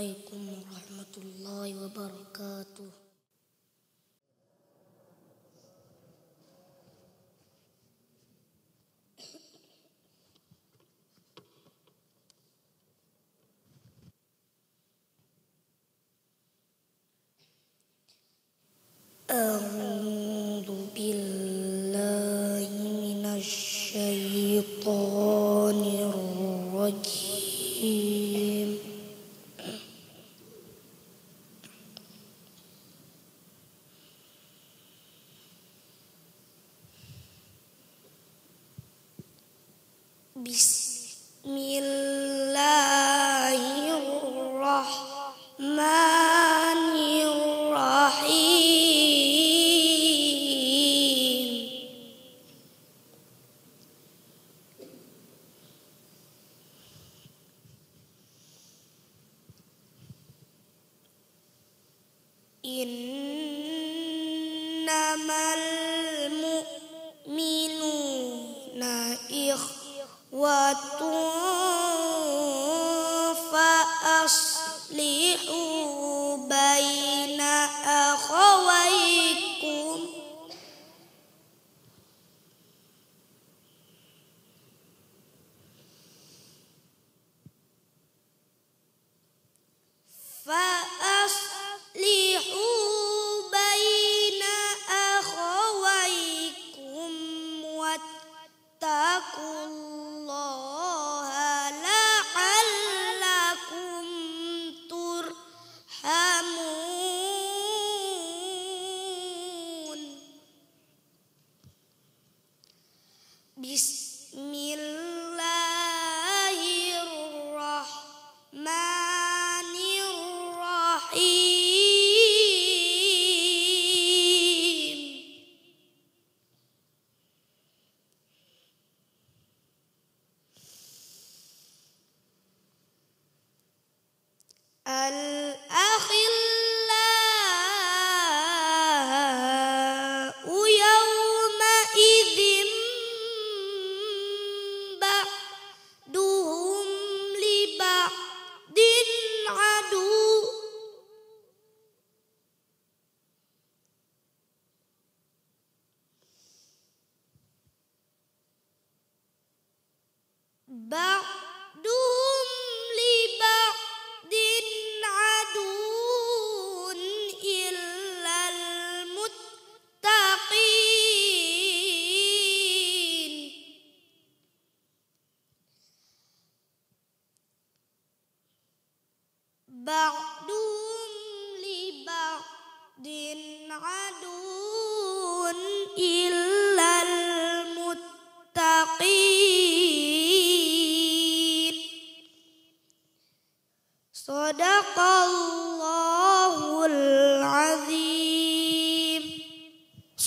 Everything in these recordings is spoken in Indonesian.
عليكم ورحمة الله وبركاته أعوذ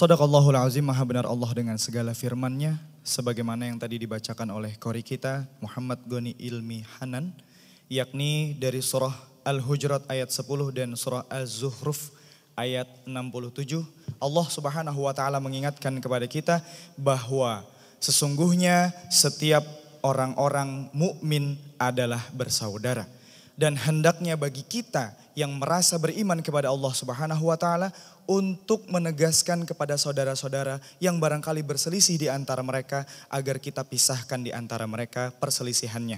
Sadaqallahul azim, maha benar Allah dengan segala firmannya. Sebagaimana yang tadi dibacakan oleh kori kita, Muhammad Goni Ilmi Hanan. Yakni dari surah Al-Hujurat ayat 10 dan surah Az-Zuhruf ayat 67. Allah subhanahu wa ta'ala mengingatkan kepada kita bahwa sesungguhnya setiap orang-orang mukmin adalah bersaudara dan hendaknya bagi kita yang merasa beriman kepada Allah Subhanahu wa taala untuk menegaskan kepada saudara-saudara yang barangkali berselisih di antara mereka agar kita pisahkan di antara mereka perselisihannya.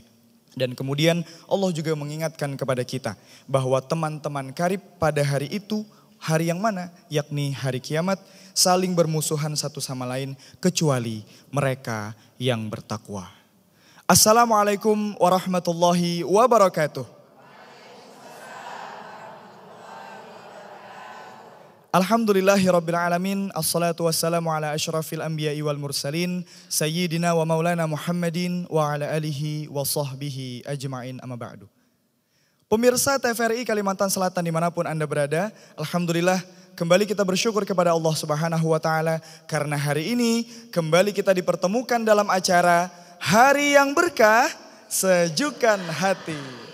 Dan kemudian Allah juga mengingatkan kepada kita bahwa teman-teman karib pada hari itu, hari yang mana? Yakni hari kiamat, saling bermusuhan satu sama lain kecuali mereka yang bertakwa. Assalamualaikum warahmatullahi wabarakatuh. Alhamdulillahi Rabbil Alamin, assalatu wassalamu ala ashrafil anbiya'i wal mursalin, sayyidina wa maulana Muhammadin wa ala alihi wa sahbihi ajma'in amma ba'du. Pemirsa TVRI Kalimantan Selatan dimanapun Anda berada, Alhamdulillah kembali kita bersyukur kepada Allah Subhanahu wa Ta'ala karena hari ini kembali kita dipertemukan dalam acara Hari yang Berkah Sejukan Hati.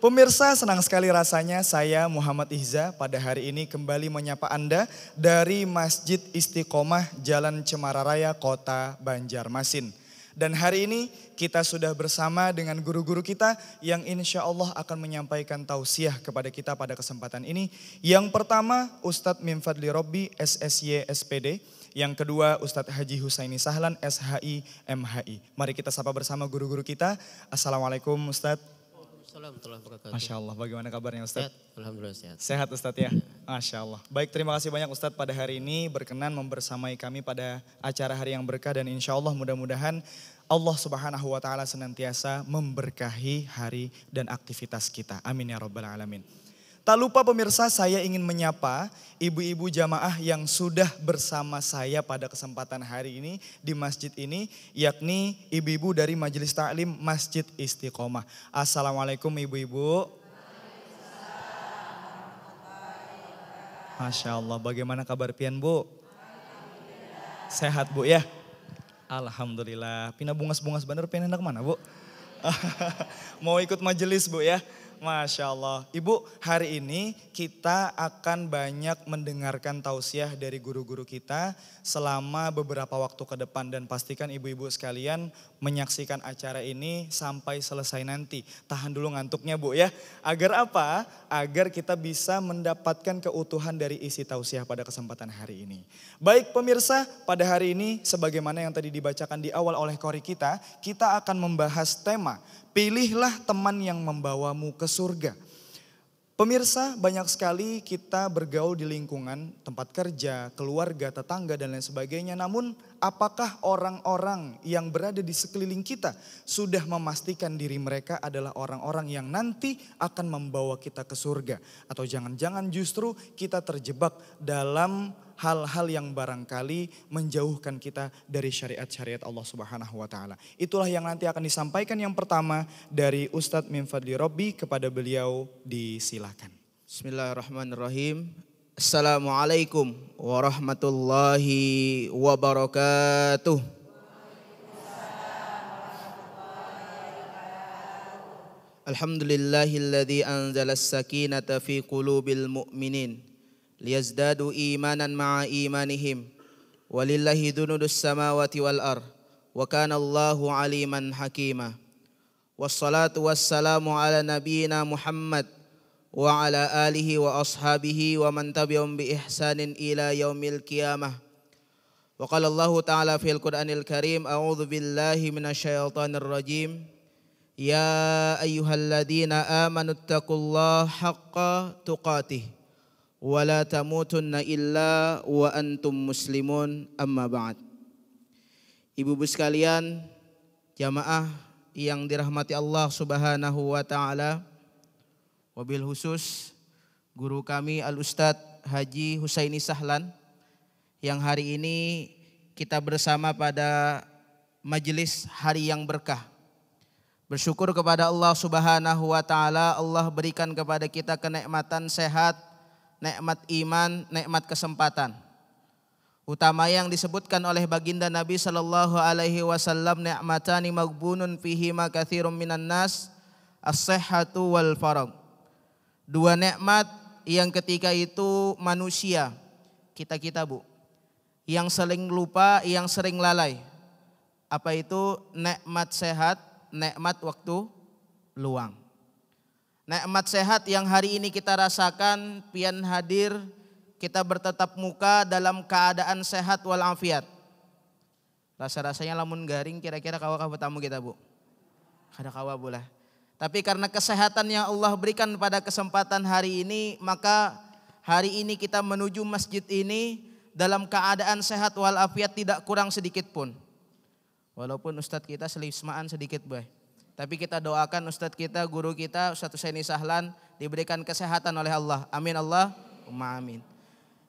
Pemirsa, senang sekali rasanya saya Muhammad Ihza pada hari ini kembali menyapa Anda dari Masjid Istiqomah Jalan Cemara Raya, Kota Banjarmasin. Dan hari ini kita sudah bersama dengan guru-guru kita yang insya Allah akan menyampaikan tausiah kepada kita pada kesempatan ini. Yang pertama Ustadz Mimfadli Robbi SSY SPD. Yang kedua Ustadz Haji Husaini Sahlan SHI MHI. Mari kita sapa bersama guru-guru kita. Assalamualaikum Ustadz. Assalamualaikum Masya Allah, bagaimana kabarnya Ustadz? Sehat, Alhamdulillah sehat. Sehat Ustadz ya, Masya Allah. Baik, terima kasih banyak Ustadz pada hari ini berkenan membersamai kami pada acara hari yang berkah dan insya Allah mudah-mudahan Allah subhanahu wa ta'ala senantiasa memberkahi hari dan aktivitas kita. Amin ya robbal alamin. Tak lupa pemirsa saya ingin menyapa ibu-ibu jamaah yang sudah bersama saya pada kesempatan hari ini di masjid ini yakni ibu-ibu dari Majelis Taklim Masjid Istiqomah. Assalamualaikum ibu-ibu. Masya Allah, bagaimana kabar pian bu? Sehat bu ya? Alhamdulillah. Pina bungas-bungas bener pian enak mana bu? Mau ikut majelis bu ya? Masya Allah. Ibu, hari ini kita akan banyak mendengarkan tausiah dari guru-guru kita selama beberapa waktu ke depan. Dan pastikan ibu-ibu sekalian menyaksikan acara ini sampai selesai nanti. Tahan dulu ngantuknya Bu ya. Agar apa? Agar kita bisa mendapatkan keutuhan dari isi tausiah pada kesempatan hari ini. Baik pemirsa, pada hari ini sebagaimana yang tadi dibacakan di awal oleh Kori kita, kita akan membahas tema Pilihlah teman yang membawamu ke surga. Pemirsa, banyak sekali kita bergaul di lingkungan, tempat kerja, keluarga, tetangga, dan lain sebagainya. Namun, apakah orang-orang yang berada di sekeliling kita sudah memastikan diri mereka adalah orang-orang yang nanti akan membawa kita ke surga, atau jangan-jangan justru kita terjebak dalam hal-hal yang barangkali menjauhkan kita dari syariat-syariat Allah Subhanahu wa taala. Itulah yang nanti akan disampaikan yang pertama dari Ustadz min fadli Robbi kepada beliau disilakan. Bismillahirrahmanirrahim. Assalamualaikum warahmatullahi wabarakatuh. Alhamdulillahilladzi anzalas sakinata fi qulubil mu'minin ليزدادوا إيمانا مع إيمانهم ولله ذنود السماوات والأرض وكان الله عليما حكيما والصلاة والسلام على نبينا محمد وعلى آله وأصحابه ومن تبعهم بإحسان إلى يوم القيامة وقال الله تعالى في القرآن الكريم أعوذ بالله من الشيطان الرجيم يا أيها الذين آمنوا اتقوا الله حق تقاته ولا تموتن إلا وأنتم مسلمون أما بعد Ibu-ibu sekalian, jamaah yang dirahmati Allah Subhanahu wa taala. Wabil khusus guru kami Al Ustaz Haji Husaini Sahlan yang hari ini kita bersama pada majelis hari yang berkah. Bersyukur kepada Allah Subhanahu wa taala Allah berikan kepada kita kenikmatan sehat nikmat iman, nikmat kesempatan. Utama yang disebutkan oleh baginda Nabi sallallahu alaihi wasallam nikmatani magbunun fihi makathirum minan nas as wal farag. Dua nikmat yang ketika itu manusia kita-kita Bu yang sering lupa, yang sering lalai. Apa itu nikmat sehat, nikmat waktu luang. Nikmat sehat yang hari ini kita rasakan pian hadir kita bertetap muka dalam keadaan sehat walafiat. Rasa-rasanya lamun garing kira-kira kawa kawa tamu kita bu. Ada kawa boleh. Tapi karena kesehatan yang Allah berikan pada kesempatan hari ini maka hari ini kita menuju masjid ini dalam keadaan sehat walafiat tidak kurang sedikit pun. Walaupun ustadz kita selismaan sedikit bu. Eh. Tapi kita doakan Ustadz kita, guru kita, Ustadz Seni Sahlan diberikan kesehatan oleh Allah. Amin Allah. umma Amin.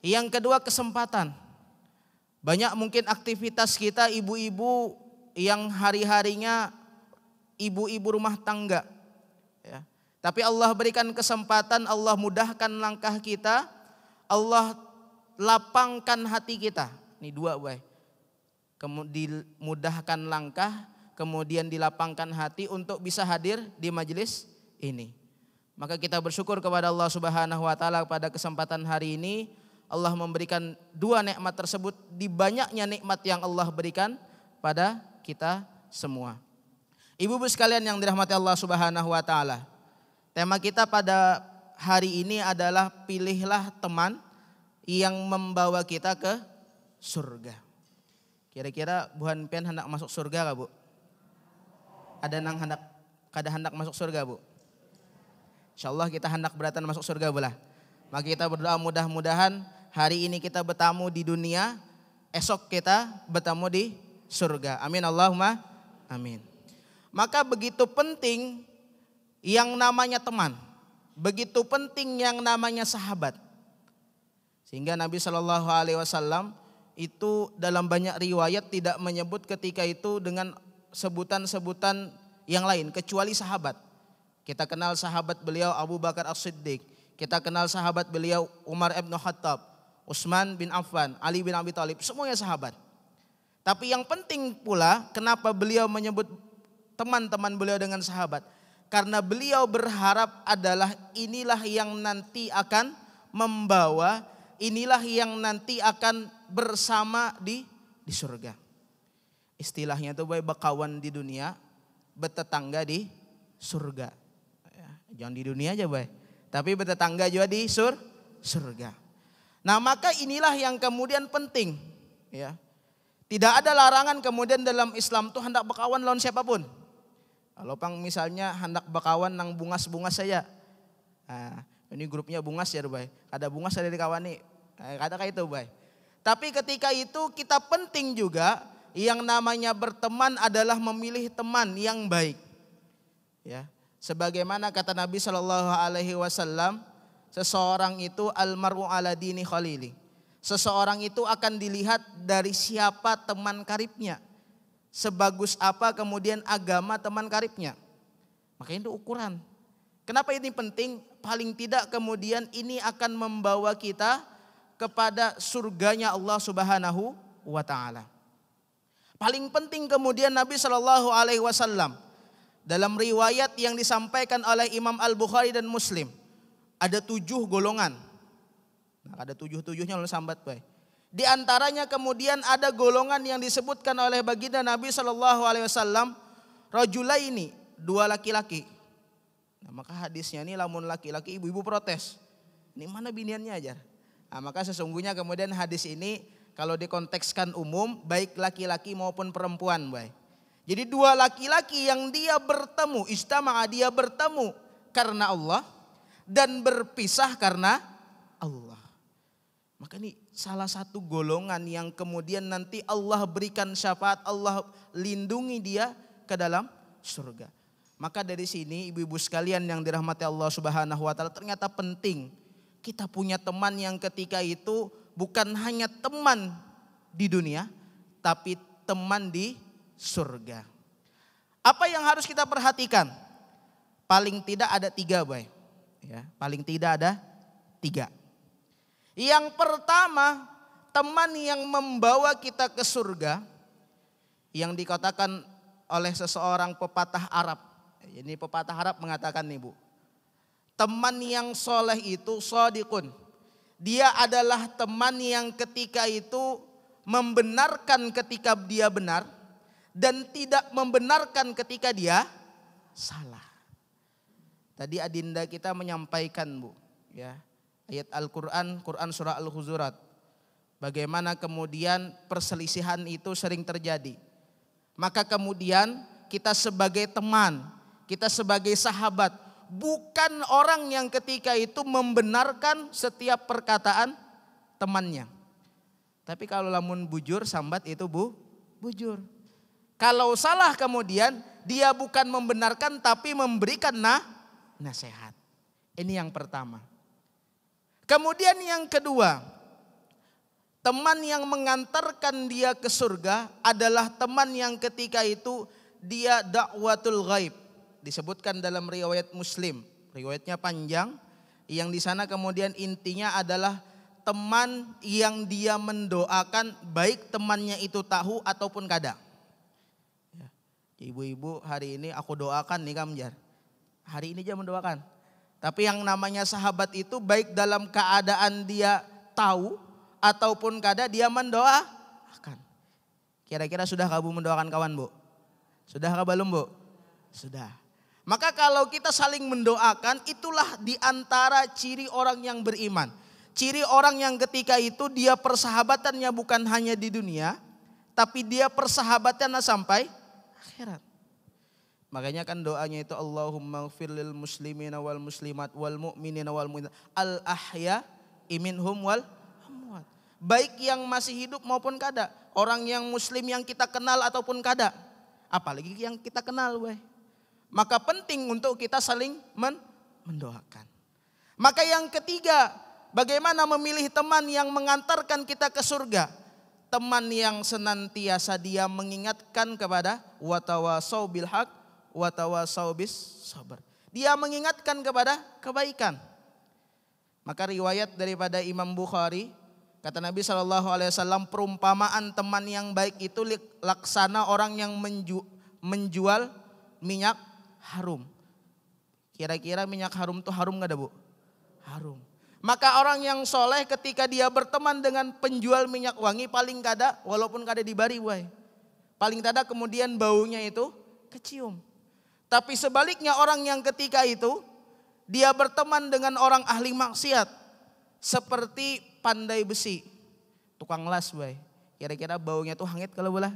Yang kedua kesempatan. Banyak mungkin aktivitas kita ibu-ibu yang hari-harinya ibu-ibu rumah tangga. Ya. Tapi Allah berikan kesempatan, Allah mudahkan langkah kita, Allah lapangkan hati kita. Ini dua, way. Kemudian mudahkan langkah, kemudian dilapangkan hati untuk bisa hadir di majelis ini. Maka kita bersyukur kepada Allah Subhanahu wa taala pada kesempatan hari ini Allah memberikan dua nikmat tersebut di banyaknya nikmat yang Allah berikan pada kita semua. Ibu-ibu sekalian yang dirahmati Allah Subhanahu wa taala. Tema kita pada hari ini adalah pilihlah teman yang membawa kita ke surga. Kira-kira buhan pian hendak masuk surga gak, Bu? ada nang hendak kada hendak masuk surga bu insya Allah kita hendak beratan masuk surga bu lah, maka kita berdoa mudah-mudahan hari ini kita bertamu di dunia esok kita bertamu di surga amin Allahumma amin maka begitu penting yang namanya teman begitu penting yang namanya sahabat sehingga Nabi Shallallahu Alaihi Wasallam itu dalam banyak riwayat tidak menyebut ketika itu dengan sebutan-sebutan yang lain kecuali sahabat. Kita kenal sahabat beliau Abu Bakar As-Siddiq, kita kenal sahabat beliau Umar bin Khattab, Utsman bin Affan, Ali bin Abi Thalib, semuanya sahabat. Tapi yang penting pula kenapa beliau menyebut teman-teman beliau dengan sahabat? Karena beliau berharap adalah inilah yang nanti akan membawa, inilah yang nanti akan bersama di di surga. Istilahnya itu baik berkawan di dunia, bertetangga di surga. Ya, jangan di dunia aja baik. Tapi bertetangga juga di sur surga. Nah maka inilah yang kemudian penting. Ya. Tidak ada larangan kemudian dalam Islam tuh hendak berkawan lawan siapapun. Kalau pang misalnya hendak berkawan nang bungas-bungas saya. Nah, ini grupnya bungas ya baik. Ada bunga saya dikawani. Nah, kata kayak itu Bay. Tapi ketika itu kita penting juga yang namanya berteman adalah memilih teman yang baik. Ya, sebagaimana kata Nabi Shallallahu Alaihi Wasallam, seseorang itu almaru ala dini khalili. Seseorang itu akan dilihat dari siapa teman karibnya, sebagus apa kemudian agama teman karibnya. Makanya itu ukuran. Kenapa ini penting? Paling tidak kemudian ini akan membawa kita kepada surganya Allah Subhanahu wa taala. Paling penting kemudian Nabi Shallallahu Alaihi Wasallam dalam riwayat yang disampaikan oleh Imam Al Bukhari dan Muslim ada tujuh golongan. Nah, ada tujuh tujuhnya loh sambat baik. Di antaranya kemudian ada golongan yang disebutkan oleh baginda Nabi Shallallahu Alaihi Wasallam ini dua laki-laki. Nah, maka hadisnya ini lamun laki-laki ibu-ibu protes. Ini mana biniannya ajar. Nah, maka sesungguhnya kemudian hadis ini kalau dikontekskan umum baik laki-laki maupun perempuan, baik. Jadi dua laki-laki yang dia bertemu, istimewa dia bertemu karena Allah dan berpisah karena Allah. Maka ini salah satu golongan yang kemudian nanti Allah berikan syafaat, Allah lindungi dia ke dalam surga. Maka dari sini ibu-ibu sekalian yang dirahmati Allah Subhanahu wa taala ternyata penting kita punya teman yang ketika itu bukan hanya teman di dunia, tapi teman di surga. Apa yang harus kita perhatikan? Paling tidak ada tiga, Boy. Ya, paling tidak ada tiga. Yang pertama, teman yang membawa kita ke surga, yang dikatakan oleh seseorang pepatah Arab. Ini pepatah Arab mengatakan nih bu, teman yang soleh itu sodikun. Dia adalah teman yang ketika itu membenarkan ketika dia benar dan tidak membenarkan ketika dia salah. Tadi adinda kita menyampaikan, Bu, ya. Ayat Al-Qur'an, Quran surah Al-Huzurat. Bagaimana kemudian perselisihan itu sering terjadi. Maka kemudian kita sebagai teman, kita sebagai sahabat bukan orang yang ketika itu membenarkan setiap perkataan temannya. Tapi kalau lamun bujur sambat itu bu bujur. Kalau salah kemudian dia bukan membenarkan tapi memberikan nah nasihat. Ini yang pertama. Kemudian yang kedua, teman yang mengantarkan dia ke surga adalah teman yang ketika itu dia dakwatul ghaib disebutkan dalam riwayat Muslim. Riwayatnya panjang yang di sana kemudian intinya adalah teman yang dia mendoakan baik temannya itu tahu ataupun kada ya, Ibu-ibu hari ini aku doakan nih Kamjar. Hari ini dia mendoakan. Tapi yang namanya sahabat itu baik dalam keadaan dia tahu ataupun kada dia mendoakan. Kira-kira sudah kamu mendoakan kawan bu? Sudah kah belum bu? Sudah. Maka kalau kita saling mendoakan itulah diantara ciri orang yang beriman. Ciri orang yang ketika itu dia persahabatannya bukan hanya di dunia. Tapi dia persahabatannya sampai akhirat. Makanya kan doanya itu Allahumma gfir lil muslimina wal muslimat wal mu'minina wal mu'minat al ahya iminhum wal amwat. Baik yang masih hidup maupun kada. Orang yang muslim yang kita kenal ataupun kada. Apalagi yang kita kenal weh. Maka penting untuk kita saling mendoakan. Maka yang ketiga, bagaimana memilih teman yang mengantarkan kita ke surga? Teman yang senantiasa dia mengingatkan kepada watawasau bilhaq, watawasau bis sabar. Dia mengingatkan kepada kebaikan. Maka riwayat daripada Imam Bukhari Kata Nabi Shallallahu Alaihi Wasallam perumpamaan teman yang baik itu laksana orang yang menjual minyak harum. Kira-kira minyak harum tuh harum gak ada bu? Harum. Maka orang yang soleh ketika dia berteman dengan penjual minyak wangi paling kada walaupun kada bari buai. Paling kada kemudian baunya itu kecium. Tapi sebaliknya orang yang ketika itu dia berteman dengan orang ahli maksiat seperti pandai besi, tukang las buai. Kira-kira baunya tuh hangit kalau boleh,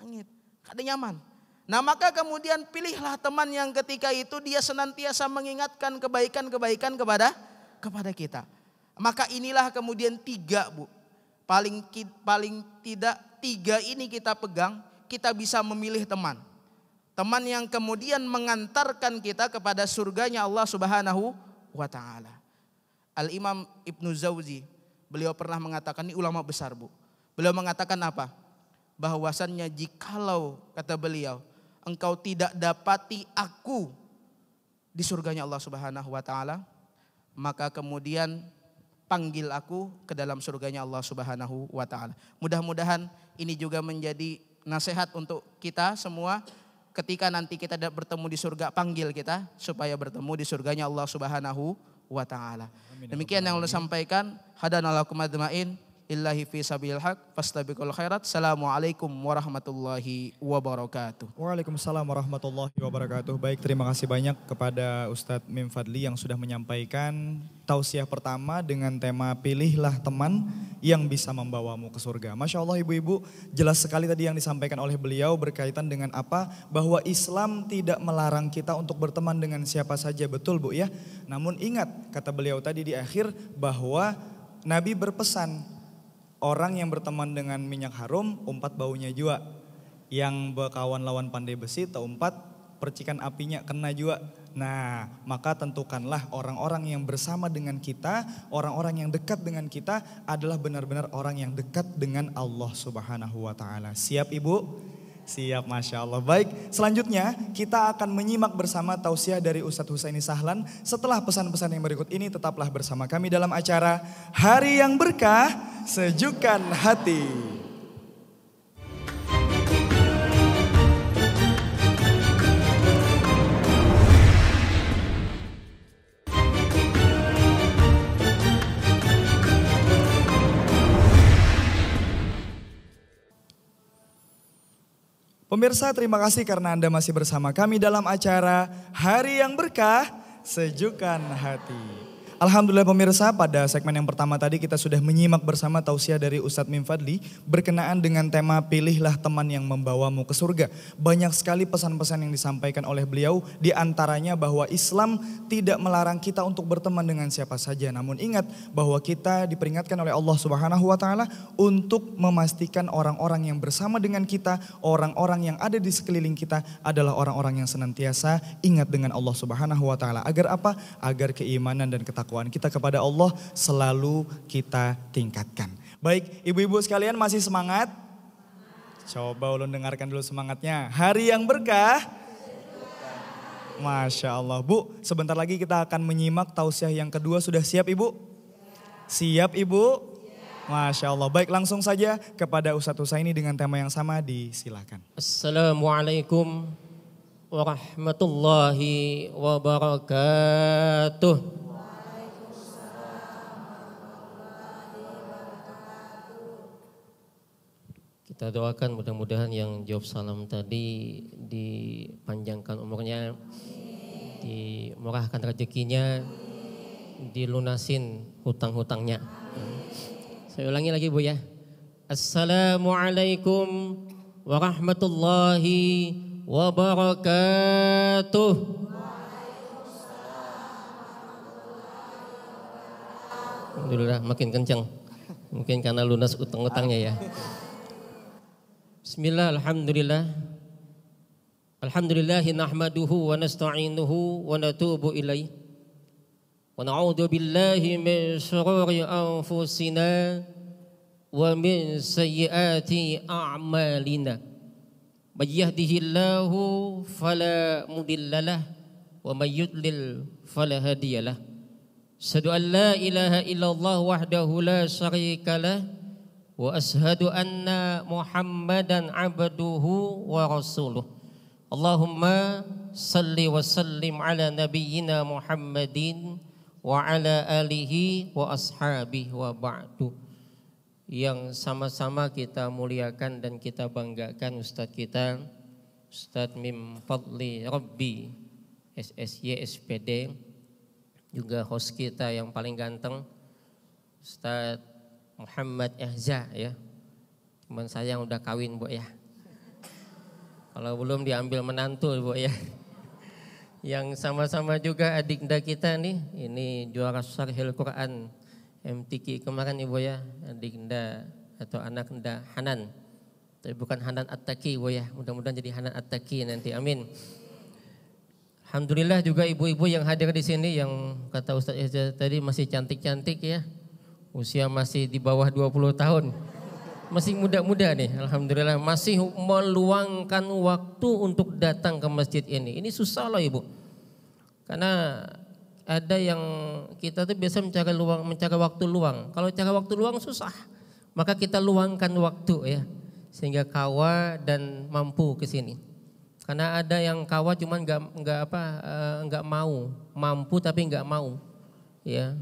Hangit, kada nyaman. Nah maka kemudian pilihlah teman yang ketika itu dia senantiasa mengingatkan kebaikan-kebaikan kepada kepada kita. Maka inilah kemudian tiga bu. Paling, paling tidak tiga ini kita pegang kita bisa memilih teman. Teman yang kemudian mengantarkan kita kepada surganya Allah subhanahu wa ta'ala. Al-Imam Ibnu Zawzi beliau pernah mengatakan, ini ulama besar bu. Beliau mengatakan apa? Bahwasannya jikalau kata beliau engkau tidak dapati aku di surganya Allah Subhanahu wa taala, maka kemudian panggil aku ke dalam surganya Allah Subhanahu wa taala. Mudah-mudahan ini juga menjadi nasihat untuk kita semua ketika nanti kita bertemu di surga panggil kita supaya bertemu di surganya Allah Subhanahu wa taala. Ya Demikian yang Allah sampaikan. Hadanallahu kumadmain illahi fi sabilil haq fastabiqul khairat. Assalamualaikum warahmatullahi wabarakatuh. Waalaikumsalam warahmatullahi wabarakatuh. Baik, terima kasih banyak kepada Ustadz Mim Fadli yang sudah menyampaikan tausiah pertama dengan tema pilihlah teman yang bisa membawamu ke surga. Masya Allah ibu-ibu, jelas sekali tadi yang disampaikan oleh beliau berkaitan dengan apa? Bahwa Islam tidak melarang kita untuk berteman dengan siapa saja, betul bu ya? Namun ingat, kata beliau tadi di akhir bahwa Nabi berpesan Orang yang berteman dengan minyak harum, umpat baunya juga. Yang berkawan lawan pandai besi, umpat percikan apinya kena juga. Nah, maka tentukanlah orang-orang yang bersama dengan kita, orang-orang yang dekat dengan kita adalah benar-benar orang yang dekat dengan Allah Subhanahu wa taala. Siap Ibu? Siap, Masya Allah. Baik, selanjutnya kita akan menyimak bersama tausiah dari Ustadz Husaini Sahlan. Setelah pesan-pesan yang berikut ini, tetaplah bersama kami dalam acara Hari Yang Berkah, Sejukkan Hati. Pemirsa terima kasih karena Anda masih bersama kami dalam acara Hari yang Berkah Sejukkan Hati. Alhamdulillah pemirsa pada segmen yang pertama tadi kita sudah menyimak bersama tausiah dari Ustadz Mimfadli berkenaan dengan tema pilihlah teman yang membawamu ke surga. Banyak sekali pesan-pesan yang disampaikan oleh beliau diantaranya bahwa Islam tidak melarang kita untuk berteman dengan siapa saja. Namun ingat bahwa kita diperingatkan oleh Allah Subhanahu wa taala untuk memastikan orang-orang yang bersama dengan kita, orang-orang yang ada di sekeliling kita adalah orang-orang yang senantiasa ingat dengan Allah Subhanahu wa taala. Agar apa? Agar keimanan dan ketakutan ketakwaan kita kepada Allah selalu kita tingkatkan. Baik, ibu-ibu sekalian masih semangat? Coba ulun dengarkan dulu semangatnya. Hari yang berkah. Masya Allah. Bu, sebentar lagi kita akan menyimak tausiah yang kedua. Sudah siap ibu? Siap ibu? Masya Allah. Baik langsung saja kepada Ustadz Husaini dengan tema yang sama disilakan. Assalamualaikum warahmatullahi wabarakatuh. Kita doakan mudah-mudahan yang jawab salam tadi dipanjangkan umurnya, dimurahkan rezekinya, dilunasin hutang-hutangnya. Saya ulangi lagi Bu ya. Assalamualaikum warahmatullahi wabarakatuh. Alhamdulillah makin kencang. Mungkin karena lunas utang-utangnya ya. Bismillah, Alhamdulillah Alhamdulillah, nahmaduhu wa nasta'inuhu wa natubu ilaih Wa na'udhu billahi min syururi anfusina Wa min sayyati a'malina Man yahdihillahu fala mudillalah Wa man yudlil fala hadiyalah Sadu an la ilaha illallah wahdahu la syarika lah واشهد ان محمدا عبده ورسوله اللهم صل وسلم على نبينا محمد وعلى اله واصحابه وبعد yang sama-sama kita muliakan dan kita banggakan Ustadz kita Ustadz Mim Fadli Rabbi SSY SPD juga host kita yang paling ganteng Ustadz Muhammad Yahza ya. Teman saya yang udah kawin Bu ya. Kalau belum diambil menantu Bu ya. Yang sama-sama juga adikda kita nih, ini juara Sarhil Quran MTQ kemarin Ibu ya, adikda atau anak nda Hanan. Tapi bukan Hanan Attaqi, Bu ya, mudah-mudahan jadi Hanan Attaqi nanti. Amin. Alhamdulillah juga ibu-ibu yang hadir di sini yang kata Ustaz Ezra tadi masih cantik-cantik ya usia masih di bawah 20 tahun. Masih muda-muda nih, Alhamdulillah. Masih meluangkan waktu untuk datang ke masjid ini. Ini susah loh Ibu. Karena ada yang kita tuh biasa mencari luang, mencari waktu luang. Kalau cari waktu luang susah, maka kita luangkan waktu ya, sehingga kawa dan mampu ke sini. Karena ada yang kawa cuman nggak nggak apa eh, nggak mau, mampu tapi nggak mau, ya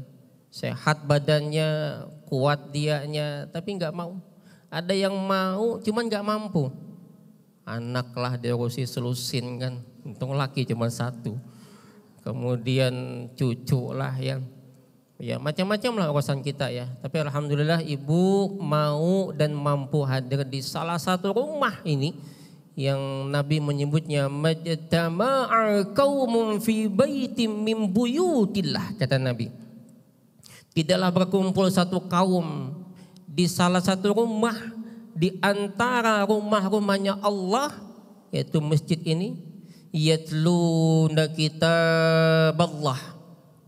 sehat badannya, kuat dianya, tapi nggak mau. Ada yang mau, cuman nggak mampu. Anaklah lah diurusi selusin kan, untung laki cuma satu. Kemudian cucu lah yang ya macam-macam lah urusan kita ya. Tapi alhamdulillah ibu mau dan mampu hadir di salah satu rumah ini yang Nabi menyebutnya majtama'al qaumun fi baitin min kata Nabi Tidaklah berkumpul satu kaum di salah satu rumah di antara rumah-rumahnya Allah yaitu masjid ini yatluna kita Allah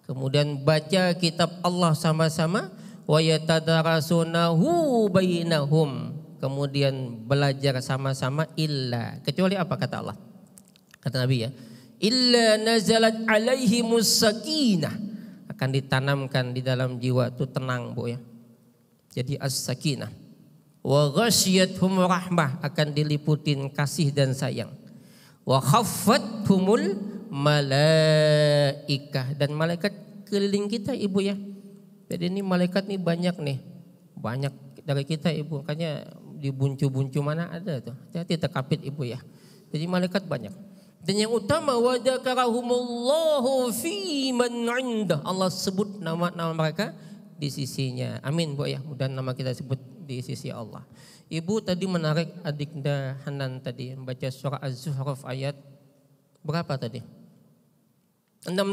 kemudian baca kitab Allah sama-sama wa yatadarasunahu bainahum kemudian belajar sama-sama illa kecuali apa kata Allah kata Nabi ya illa nazalat alaihi musakinah akan ditanamkan di dalam jiwa itu tenang bu ya jadi as-sakinah wa ghasyiyatuhum rahmah akan diliputin kasih dan sayang wa khaffathumul malaikah dan malaikat keliling kita ibu ya jadi ini malaikat nih banyak nih banyak dari kita ibu makanya di buncu-buncu mana ada tuh hati-hati terkapit ibu ya jadi malaikat banyak dan yang utama wajakarahumullahu fi man indah. Allah sebut nama-nama mereka di sisinya. Amin Bu ya. Mudah nama kita sebut di sisi Allah. Ibu tadi menarik adiknya Hanan tadi membaca surah Az-Zuhruf ayat berapa tadi? 67.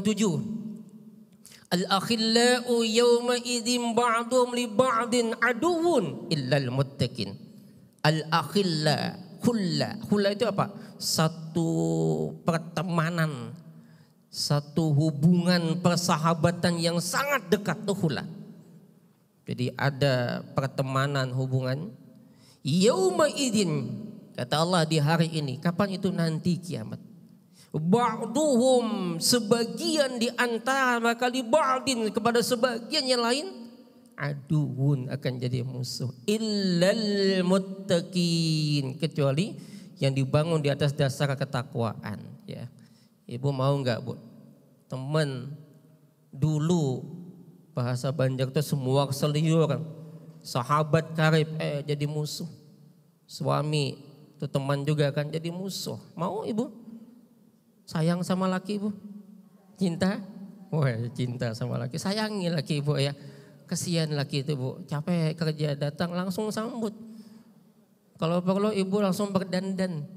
Al-akhillau yawma idzin ba'dhum li ba'din aduwwun illal muttaqin. Al-akhillau Hula, hula itu apa? Satu pertemanan, satu hubungan persahabatan yang sangat dekat tuh hula. Jadi ada pertemanan hubungan. Yauma idin kata Allah di hari ini. Kapan itu nanti kiamat? Ba'duhum sebagian di antara maka di ba'din kepada sebagian yang lain aduun akan jadi musuh illal muttaqin kecuali yang dibangun di atas dasar ketakwaan ya ibu mau nggak bu teman dulu bahasa Banjar itu semua seliur sahabat karib eh jadi musuh suami itu teman juga kan jadi musuh mau ibu sayang sama laki ibu cinta Wah, cinta sama laki. Sayangi laki ibu ya. Kesian laki itu bu, capek kerja datang langsung sambut. Kalau perlu ibu langsung berdandan.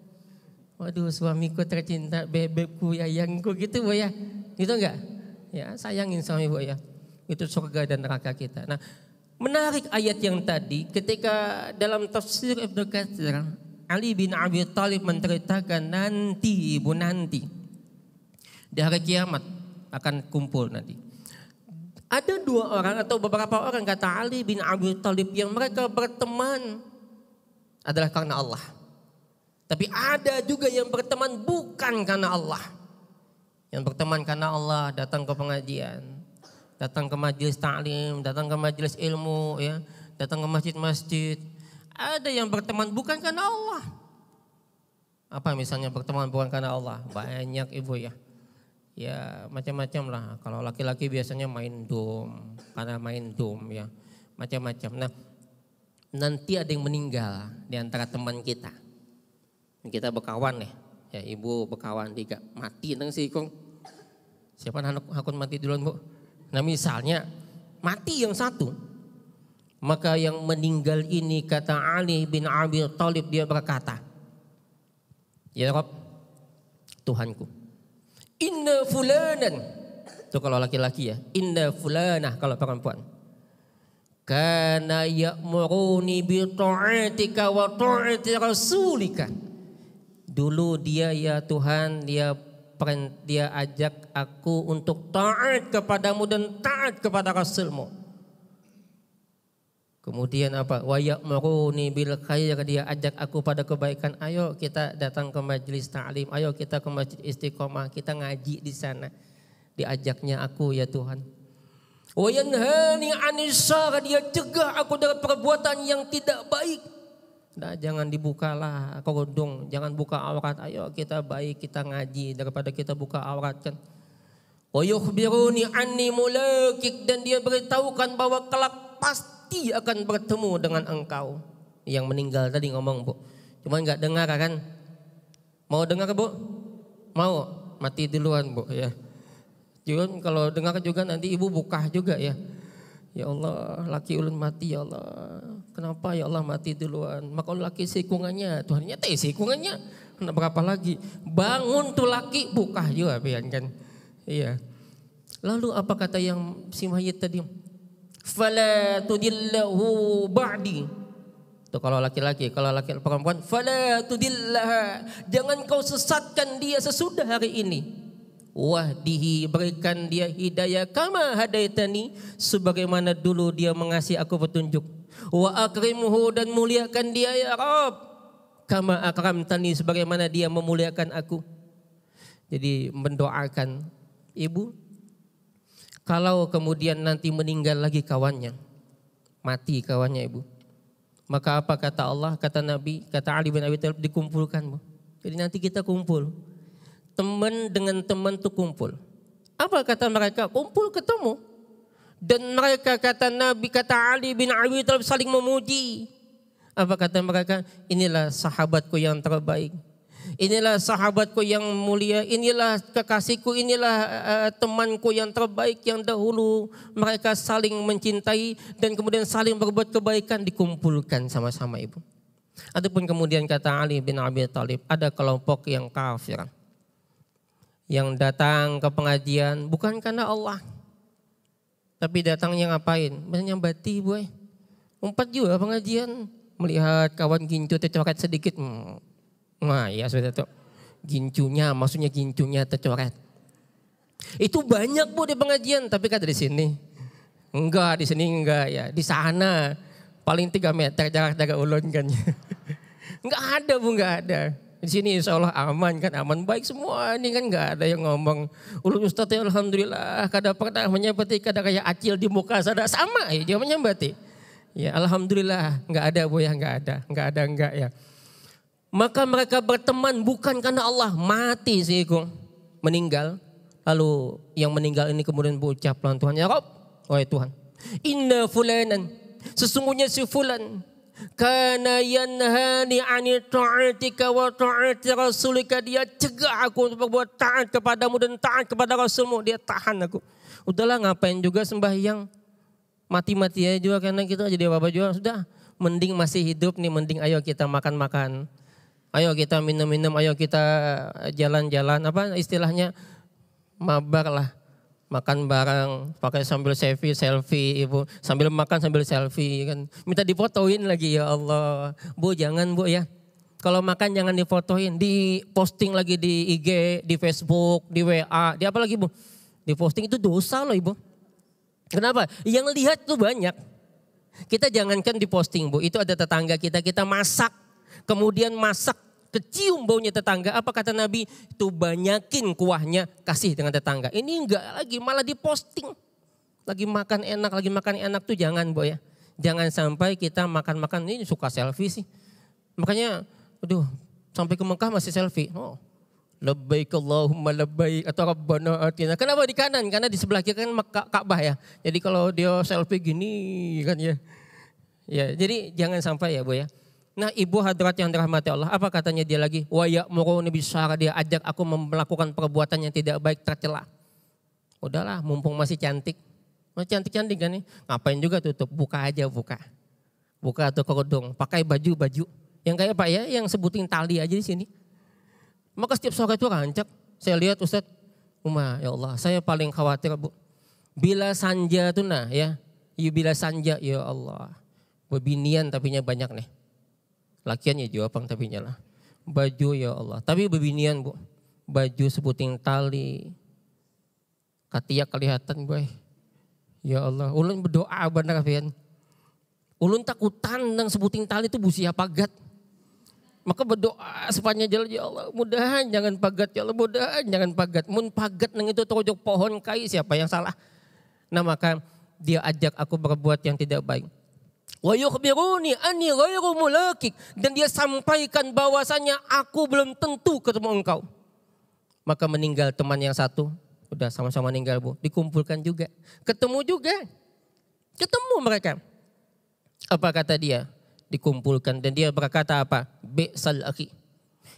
Waduh suamiku tercinta, bebekku, yayangku gitu bu ya. Gitu enggak? Ya sayangin suami bu ya. Itu surga dan neraka kita. Nah menarik ayat yang tadi ketika dalam tafsir Ibnu Katsir Ali bin Abi Thalib menceritakan nanti ibu nanti di hari kiamat akan kumpul nanti. Ada dua orang atau beberapa orang kata Ali bin Abi Thalib yang mereka berteman adalah karena Allah. Tapi ada juga yang berteman bukan karena Allah. Yang berteman karena Allah datang ke pengajian, datang ke majelis taklim, datang ke majelis ilmu ya, datang ke masjid-masjid. Ada yang berteman bukan karena Allah. Apa misalnya berteman bukan karena Allah? Banyak ibu ya ya macam-macam lah. Kalau laki-laki biasanya main dom, karena main dom ya, macam-macam. Nah, nanti ada yang meninggal di antara teman kita. Kita berkawan nih, ya ibu berkawan tiga mati neng si kong. Siapa anak akun mati duluan bu? Nah misalnya mati yang satu, maka yang meninggal ini kata Ali bin Abi Thalib dia berkata, Ya Rob, Tuhanku, Inna fulanan. Itu kalau laki-laki ya. Inna fulanah kalau perempuan. Kana ya'muruni bi ta'atika wa ta'ati rasulika. Dulu dia ya Tuhan, dia dia ajak aku untuk taat kepadamu dan taat kepada Rasulmu Kemudian apa? Wayak maruni bil khair dia ajak aku pada kebaikan. Ayo kita datang ke majelis ta'lim. Ayo kita ke masjid istiqomah. Kita ngaji di sana. Diajaknya aku ya Tuhan. Wayanhani anisa dia cegah aku dari perbuatan yang tidak baik. Nah, jangan dibukalah kerudung, jangan buka aurat. Ayo kita baik kita ngaji daripada kita buka aurat kan. Wayukhbiruni anni mulakik dan dia beritahukan bahwa kelak pasti pasti akan bertemu dengan engkau. Yang meninggal tadi ngomong bu, cuman nggak dengar kan? Mau dengar bu? Mau? Mati duluan bu ya. Cuman kalau dengar juga nanti ibu buka juga ya. Ya Allah, laki ulun mati ya Allah. Kenapa ya Allah mati duluan? Maka laki sikungannya, Tuhannya teh ya sikungannya. nak berapa lagi? Bangun tuh laki buka juga pian Iya. Lalu apa kata yang si mayit tadi? fala tudillahu ba'di. Itu kalau laki-laki, kalau laki perempuan fala tudillaha. Jangan kau sesatkan dia sesudah hari ini. Wahdihi berikan dia hidayah kama hadaitani sebagaimana dulu dia mengasihi aku petunjuk. Wa akrimhu dan muliakan dia ya rab kama akramtani sebagaimana dia memuliakan aku. Jadi mendoakan ibu kalau kemudian nanti meninggal lagi kawannya, mati kawannya ibu. Maka apa kata Allah, kata Nabi, kata Ali bin Abi Thalib dikumpulkan. Bu. Jadi nanti kita kumpul. Teman dengan teman itu kumpul. Apa kata mereka? Kumpul ketemu. Dan mereka kata Nabi, kata Ali bin Abi Thalib saling memuji. Apa kata mereka? Inilah sahabatku yang terbaik. Inilah sahabatku yang mulia, inilah kekasihku, inilah uh, temanku yang terbaik yang dahulu mereka saling mencintai dan kemudian saling berbuat kebaikan dikumpulkan sama-sama Ibu. Adapun kemudian kata Ali bin Abi Thalib, ada kelompok yang kafir yang datang ke pengajian bukan karena Allah tapi datangnya ngapain? Menyambati, boy. Empat juga pengajian melihat kawan gincu tercoret sedikit. Hmm, Wah ya sudah tuh gincunya, maksudnya gincunya tercoret. Itu banyak bu di pengajian, tapi kan di sini enggak, di sini enggak ya, di sana paling tiga meter jarak jaga ulun kan. enggak ada bu, enggak ada. Di sini insya Allah aman kan, aman baik semua ini kan enggak ada yang ngomong. Ulun Ustaz ya Alhamdulillah, kada pernah menyebati, kada kayak acil di muka sana, sama ya dia menyebati. Ya Alhamdulillah enggak ada bu ya, enggak ada, enggak ada enggak ya. Maka mereka berteman bukan karena Allah mati sih Gung. Meninggal. Lalu yang meninggal ini kemudian berucap pelan Tuhan. Ya Rob, ya Tuhan. Inna fulanan. Sesungguhnya si fulan. Karena yanhani ani ta'atika wa ta'ati rasulika. Dia cegah aku untuk berbuat taat kepadamu dan taat kepada rasulmu. Dia tahan aku. Udahlah ngapain juga sembahyang. Mati-mati aja juga karena kita jadi apa-apa juga. Sudah mending masih hidup nih, mending ayo kita makan-makan ayo kita minum-minum, ayo kita eh, jalan-jalan, apa istilahnya mabar lah. Makan bareng, pakai sambil selfie, selfie ibu, sambil makan sambil selfie kan. Minta difotoin lagi ya Allah. Bu jangan bu ya, kalau makan jangan difotoin, diposting lagi di IG, di Facebook, di WA, di apa lagi bu? Di posting itu dosa loh ibu. Kenapa? Yang lihat tuh banyak. Kita jangankan di posting bu, itu ada tetangga kita, kita masak kemudian masak kecium baunya tetangga, apa kata Nabi? Itu banyakin kuahnya kasih dengan tetangga. Ini enggak lagi malah diposting. Lagi makan enak, lagi makan enak tuh jangan Boy ya. Jangan sampai kita makan-makan ini suka selfie sih. Makanya aduh sampai ke Mekah masih selfie. Oh. Lebaik Allahumma lebaik atau Rabbana atina. Kenapa di kanan? Karena di sebelah kiri kan Ka'bah ya. Jadi kalau dia selfie gini kan ya. Ya, jadi jangan sampai ya, Bu ya. Nah ibu hadrat yang dirahmati Allah, apa katanya dia lagi? muru nabi syara dia ajak aku melakukan perbuatan yang tidak baik tercela. Udahlah, mumpung masih cantik. Masih cantik-cantik kan nih. Ngapain juga tutup, buka aja buka. Buka atau kerudung, pakai baju-baju. Yang kayak Pak ya, yang sebutin tali aja di sini. Maka setiap sore itu rancak. Saya lihat Ustaz, umar ya Allah, saya paling khawatir Bu. Bila sanja tuh nah ya, bila sanja ya Allah. Bebinian tapinya banyak nih Lakian ya jawabang tapi nyala. Baju ya Allah. Tapi bebinian bu. Baju seputing tali. Katia kelihatan gue, Ya Allah. Ulun berdoa benar kafian. Ulun takutan nang seputing tali itu busia pagat. Maka berdoa sepanjang jalan ya Allah mudahan jangan pagat ya Allah mudahan jangan pagat. Mun pagat nang itu terujuk pohon kai siapa yang salah. Nah maka dia ajak aku berbuat yang tidak baik. Wa yukhbiruni anni ghairu mulakik dan dia sampaikan bahwasanya aku belum tentu ketemu engkau. Maka meninggal teman yang satu, udah sama-sama meninggal Bu, dikumpulkan juga. Ketemu juga. Ketemu mereka. Apa kata dia? Dikumpulkan dan dia berkata apa? Bi'sal salaki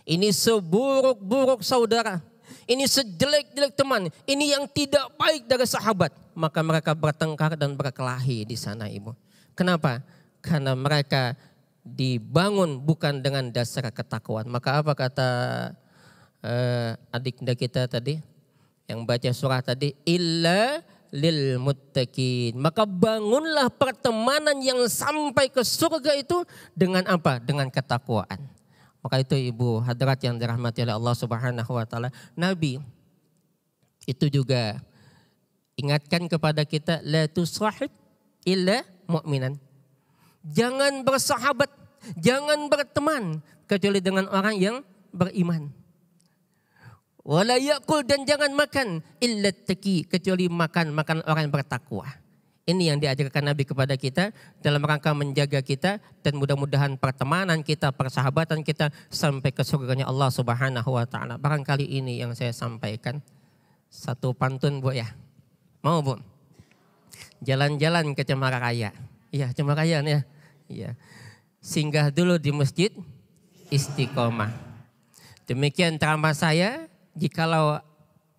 Ini seburuk-buruk saudara. Ini sejelek-jelek teman. Ini yang tidak baik dari sahabat. Maka mereka bertengkar dan berkelahi di sana ibu. Kenapa? Karena mereka dibangun bukan dengan dasar ketakwaan. Maka apa kata adik eh, adiknya kita tadi yang baca surah tadi? Illa lil muttaqin. Maka bangunlah pertemanan yang sampai ke surga itu dengan apa? Dengan ketakwaan. Maka itu ibu hadirat yang dirahmati oleh Allah Subhanahu wa taala. Nabi itu juga ingatkan kepada kita la tusahib illa mukminan. Jangan bersahabat, jangan berteman kecuali dengan orang yang beriman. Walayakul dan jangan makan illat teki kecuali makan makan orang bertakwa. Ini yang diajarkan Nabi kepada kita dalam rangka menjaga kita dan mudah-mudahan pertemanan kita, persahabatan kita sampai ke surganya Allah Subhanahu wa taala. Barangkali ini yang saya sampaikan. Satu pantun Bu ya. Mau Bu? jalan-jalan ke Cemara Raya. Iya, Cemara Raya ya. Iya. Singgah dulu di Masjid Istiqomah. Demikian ceramah saya. Jikalau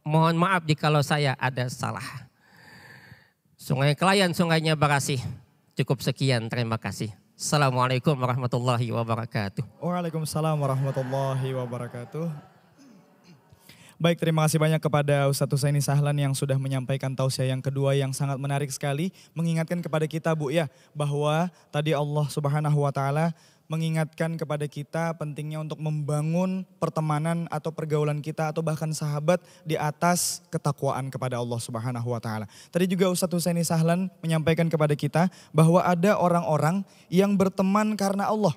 mohon maaf jikalau saya ada salah. Sungai Kelayan, sungainya Barasih. Cukup sekian, terima kasih. Assalamualaikum warahmatullahi wabarakatuh. Waalaikumsalam warahmatullahi wabarakatuh. Baik, terima kasih banyak kepada Ustaz Husaini Sahlan yang sudah menyampaikan tausiah yang kedua yang sangat menarik sekali. Mengingatkan kepada kita Bu ya, bahwa tadi Allah subhanahu wa ta'ala mengingatkan kepada kita pentingnya untuk membangun pertemanan atau pergaulan kita atau bahkan sahabat di atas ketakwaan kepada Allah Subhanahu wa taala. Tadi juga Ustaz Husaini Sahlan menyampaikan kepada kita bahwa ada orang-orang yang berteman karena Allah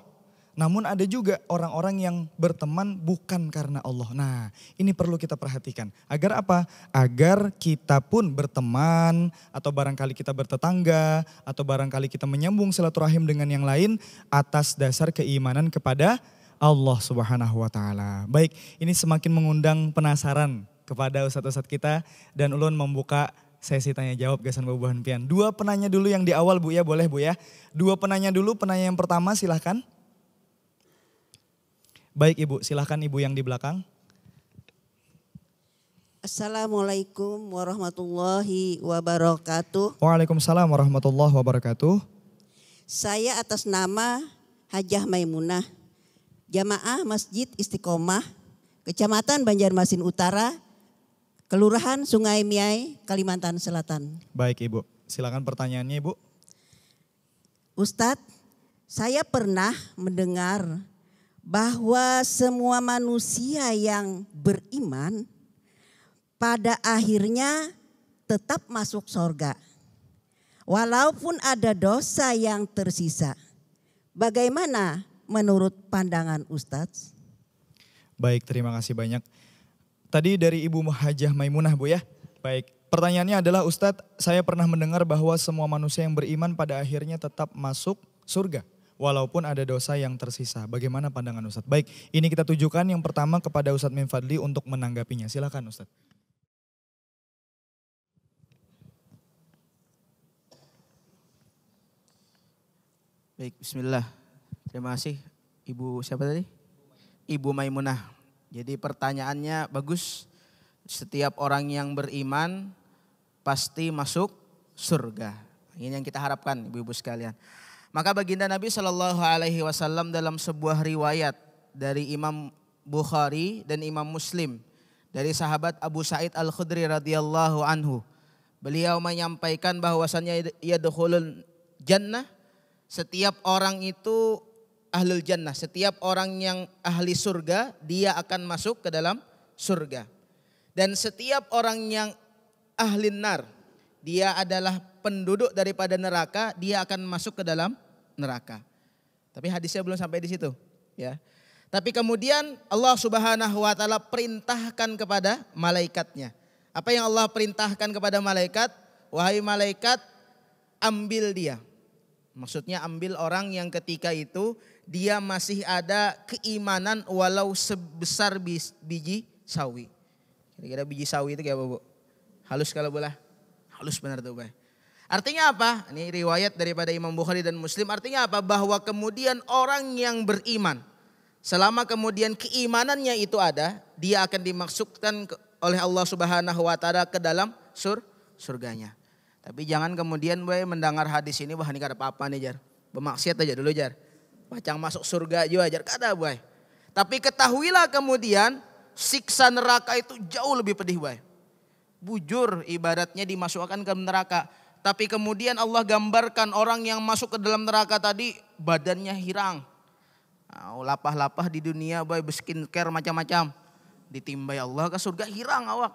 namun ada juga orang-orang yang berteman bukan karena Allah. Nah, ini perlu kita perhatikan. Agar apa? Agar kita pun berteman atau barangkali kita bertetangga atau barangkali kita menyambung silaturahim dengan yang lain atas dasar keimanan kepada Allah Subhanahu wa taala. Baik, ini semakin mengundang penasaran kepada ustadz-ustadz kita dan ulun membuka sesi tanya jawab Gasan Babuhan Pian. Dua penanya dulu yang di awal Bu ya, boleh Bu ya. Dua penanya dulu, penanya yang pertama silahkan. Baik Ibu, silahkan Ibu yang di belakang. Assalamualaikum warahmatullahi wabarakatuh. Waalaikumsalam warahmatullahi wabarakatuh. Saya atas nama Hajah Maimunah, Jamaah Masjid Istiqomah, Kecamatan Banjarmasin Utara, Kelurahan Sungai Miai, Kalimantan Selatan. Baik Ibu, silakan pertanyaannya Ibu. Ustadz, saya pernah mendengar bahwa semua manusia yang beriman pada akhirnya tetap masuk sorga. Walaupun ada dosa yang tersisa. Bagaimana menurut pandangan Ustadz? Baik, terima kasih banyak. Tadi dari Ibu Hajah Maimunah Bu ya. Baik, pertanyaannya adalah Ustadz, saya pernah mendengar bahwa semua manusia yang beriman pada akhirnya tetap masuk surga walaupun ada dosa yang tersisa. Bagaimana pandangan Ustadz? Baik, ini kita tujukan yang pertama kepada Ustadz Min untuk menanggapinya. Silakan Ustadz. Baik, bismillah. Terima kasih Ibu siapa tadi? Ibu Maimunah. Jadi pertanyaannya bagus. Setiap orang yang beriman pasti masuk surga. Ini yang kita harapkan ibu-ibu sekalian. Maka baginda Nabi Shallallahu Alaihi Wasallam dalam sebuah riwayat dari Imam Bukhari dan Imam Muslim dari sahabat Abu Sa'id Al Khudri radhiyallahu anhu. Beliau menyampaikan bahwasannya ia dukhulun jannah setiap orang itu ahlul jannah, setiap orang yang ahli surga dia akan masuk ke dalam surga. Dan setiap orang yang ahli nar dia adalah penduduk daripada neraka, dia akan masuk ke dalam neraka. Tapi hadisnya belum sampai di situ, ya. Tapi kemudian Allah Subhanahu wa taala perintahkan kepada malaikatnya. Apa yang Allah perintahkan kepada malaikat? Wahai malaikat, ambil dia. Maksudnya ambil orang yang ketika itu dia masih ada keimanan walau sebesar biji sawi. Kira-kira biji sawi itu kayak apa, Bu? Halus kalau boleh Halus benar tuh, Bu. Artinya apa? Ini riwayat daripada Imam Bukhari dan Muslim. Artinya apa? Bahwa kemudian orang yang beriman. Selama kemudian keimanannya itu ada. Dia akan dimaksudkan oleh Allah subhanahu wa ta'ala ke dalam sur surganya. Tapi jangan kemudian gue mendengar hadis ini. Wah ini kada apa-apa nih jar. Bermaksiat aja dulu jar. Pacang masuk surga juga jar. Kada gue. Tapi ketahuilah kemudian siksa neraka itu jauh lebih pedih gue. bujur ibaratnya dimasukkan ke neraka. Tapi kemudian Allah gambarkan orang yang masuk ke dalam neraka tadi badannya hirang. Lapah-lapah di dunia beskin ker macam-macam. Ditimbai Allah ke surga hirang awak.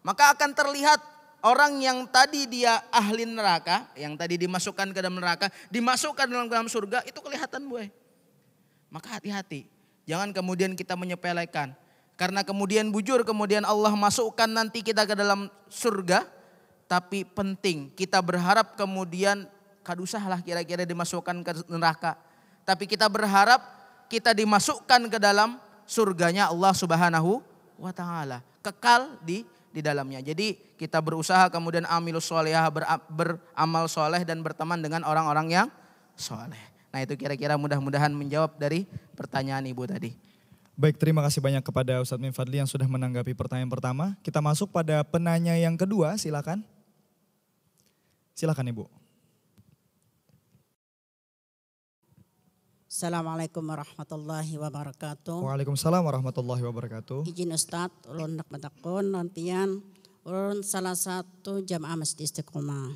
Maka akan terlihat orang yang tadi dia ahli neraka, yang tadi dimasukkan ke dalam neraka, dimasukkan dalam dalam surga itu kelihatan boy. Maka hati-hati. Jangan kemudian kita menyepelekan. Karena kemudian bujur, kemudian Allah masukkan nanti kita ke dalam surga tapi penting. Kita berharap kemudian kadusahlah kira-kira dimasukkan ke neraka. Tapi kita berharap kita dimasukkan ke dalam surganya Allah Subhanahu wa taala. Kekal di di dalamnya. Jadi kita berusaha kemudian amilus soleh, ber, beramal soleh dan berteman dengan orang-orang yang soleh. Nah itu kira-kira mudah-mudahan menjawab dari pertanyaan ibu tadi. Baik, terima kasih banyak kepada Ustadz Min Fadli yang sudah menanggapi pertanyaan pertama. Kita masuk pada penanya yang kedua, silakan. Silakan Ibu. Assalamualaikum warahmatullahi wabarakatuh. Waalaikumsalam warahmatullahi wabarakatuh. Izin Ustadz, ulun nak matakun, nantian ulun salah satu jamaah masjid istiqomah.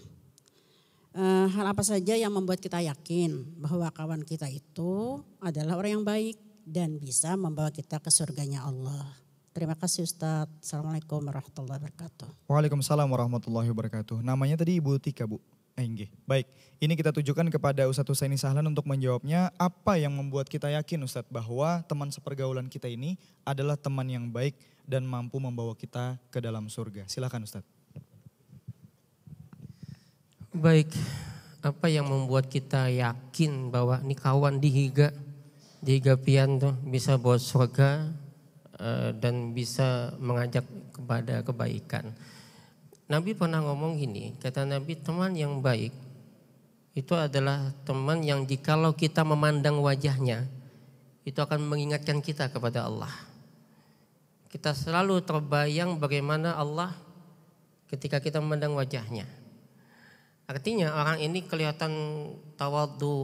Uh, hal apa saja yang membuat kita yakin bahwa kawan kita itu adalah orang yang baik dan bisa membawa kita ke surganya Allah. Terima kasih Ustadz. Assalamualaikum warahmatullahi wabarakatuh. Waalaikumsalam warahmatullahi wabarakatuh. Namanya tadi Ibu Tika Bu. Enggi. Eh, baik, ini kita tujukan kepada Ustaz Husaini Sahlan untuk menjawabnya apa yang membuat kita yakin Ustadz bahwa teman sepergaulan kita ini adalah teman yang baik dan mampu membawa kita ke dalam surga. Silakan Ustadz. Baik, apa yang membuat kita yakin bahwa ini kawan dihiga, dihiga pian tuh bisa bawa surga, Eh, dan bisa mengajak kepada kebaikan. Nabi pernah ngomong gini, kata Nabi teman yang baik itu adalah teman yang jikalau kita memandang wajahnya itu akan mengingatkan kita kepada Allah. Kita selalu terbayang bagaimana Allah ketika kita memandang wajahnya. Artinya orang ini kelihatan tawadu,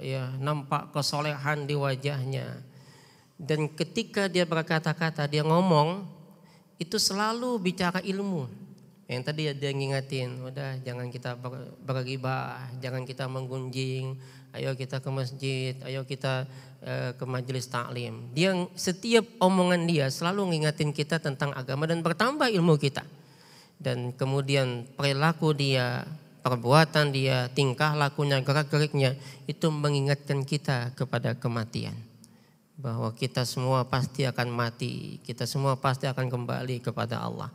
ya nampak kesolehan di wajahnya dan ketika dia berkata-kata, dia ngomong, itu selalu bicara ilmu. Yang tadi dia ngingatin, udah jangan kita ber, jangan kita menggunjing, ayo kita ke masjid, ayo kita eh, ke majelis taklim. Dia setiap omongan dia selalu ngingatin kita tentang agama dan bertambah ilmu kita. Dan kemudian perilaku dia, perbuatan dia, tingkah lakunya, gerak-geriknya itu mengingatkan kita kepada kematian bahwa kita semua pasti akan mati, kita semua pasti akan kembali kepada Allah.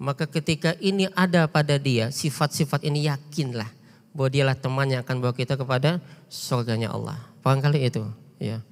Maka ketika ini ada pada dia, sifat-sifat ini yakinlah bahwa dialah teman yang akan bawa kita kepada surganya Allah. kali itu, ya.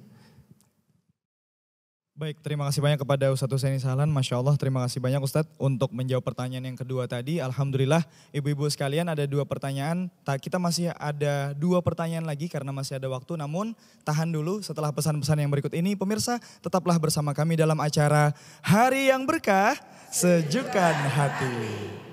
Baik, terima kasih banyak kepada Ustadz Husaini Salan. Masya Allah, terima kasih banyak Ustadz untuk menjawab pertanyaan yang kedua tadi. Alhamdulillah, ibu-ibu sekalian ada dua pertanyaan. Kita masih ada dua pertanyaan lagi karena masih ada waktu. Namun, tahan dulu setelah pesan-pesan yang berikut ini. Pemirsa, tetaplah bersama kami dalam acara Hari Yang Berkah, Sejukkan Hati.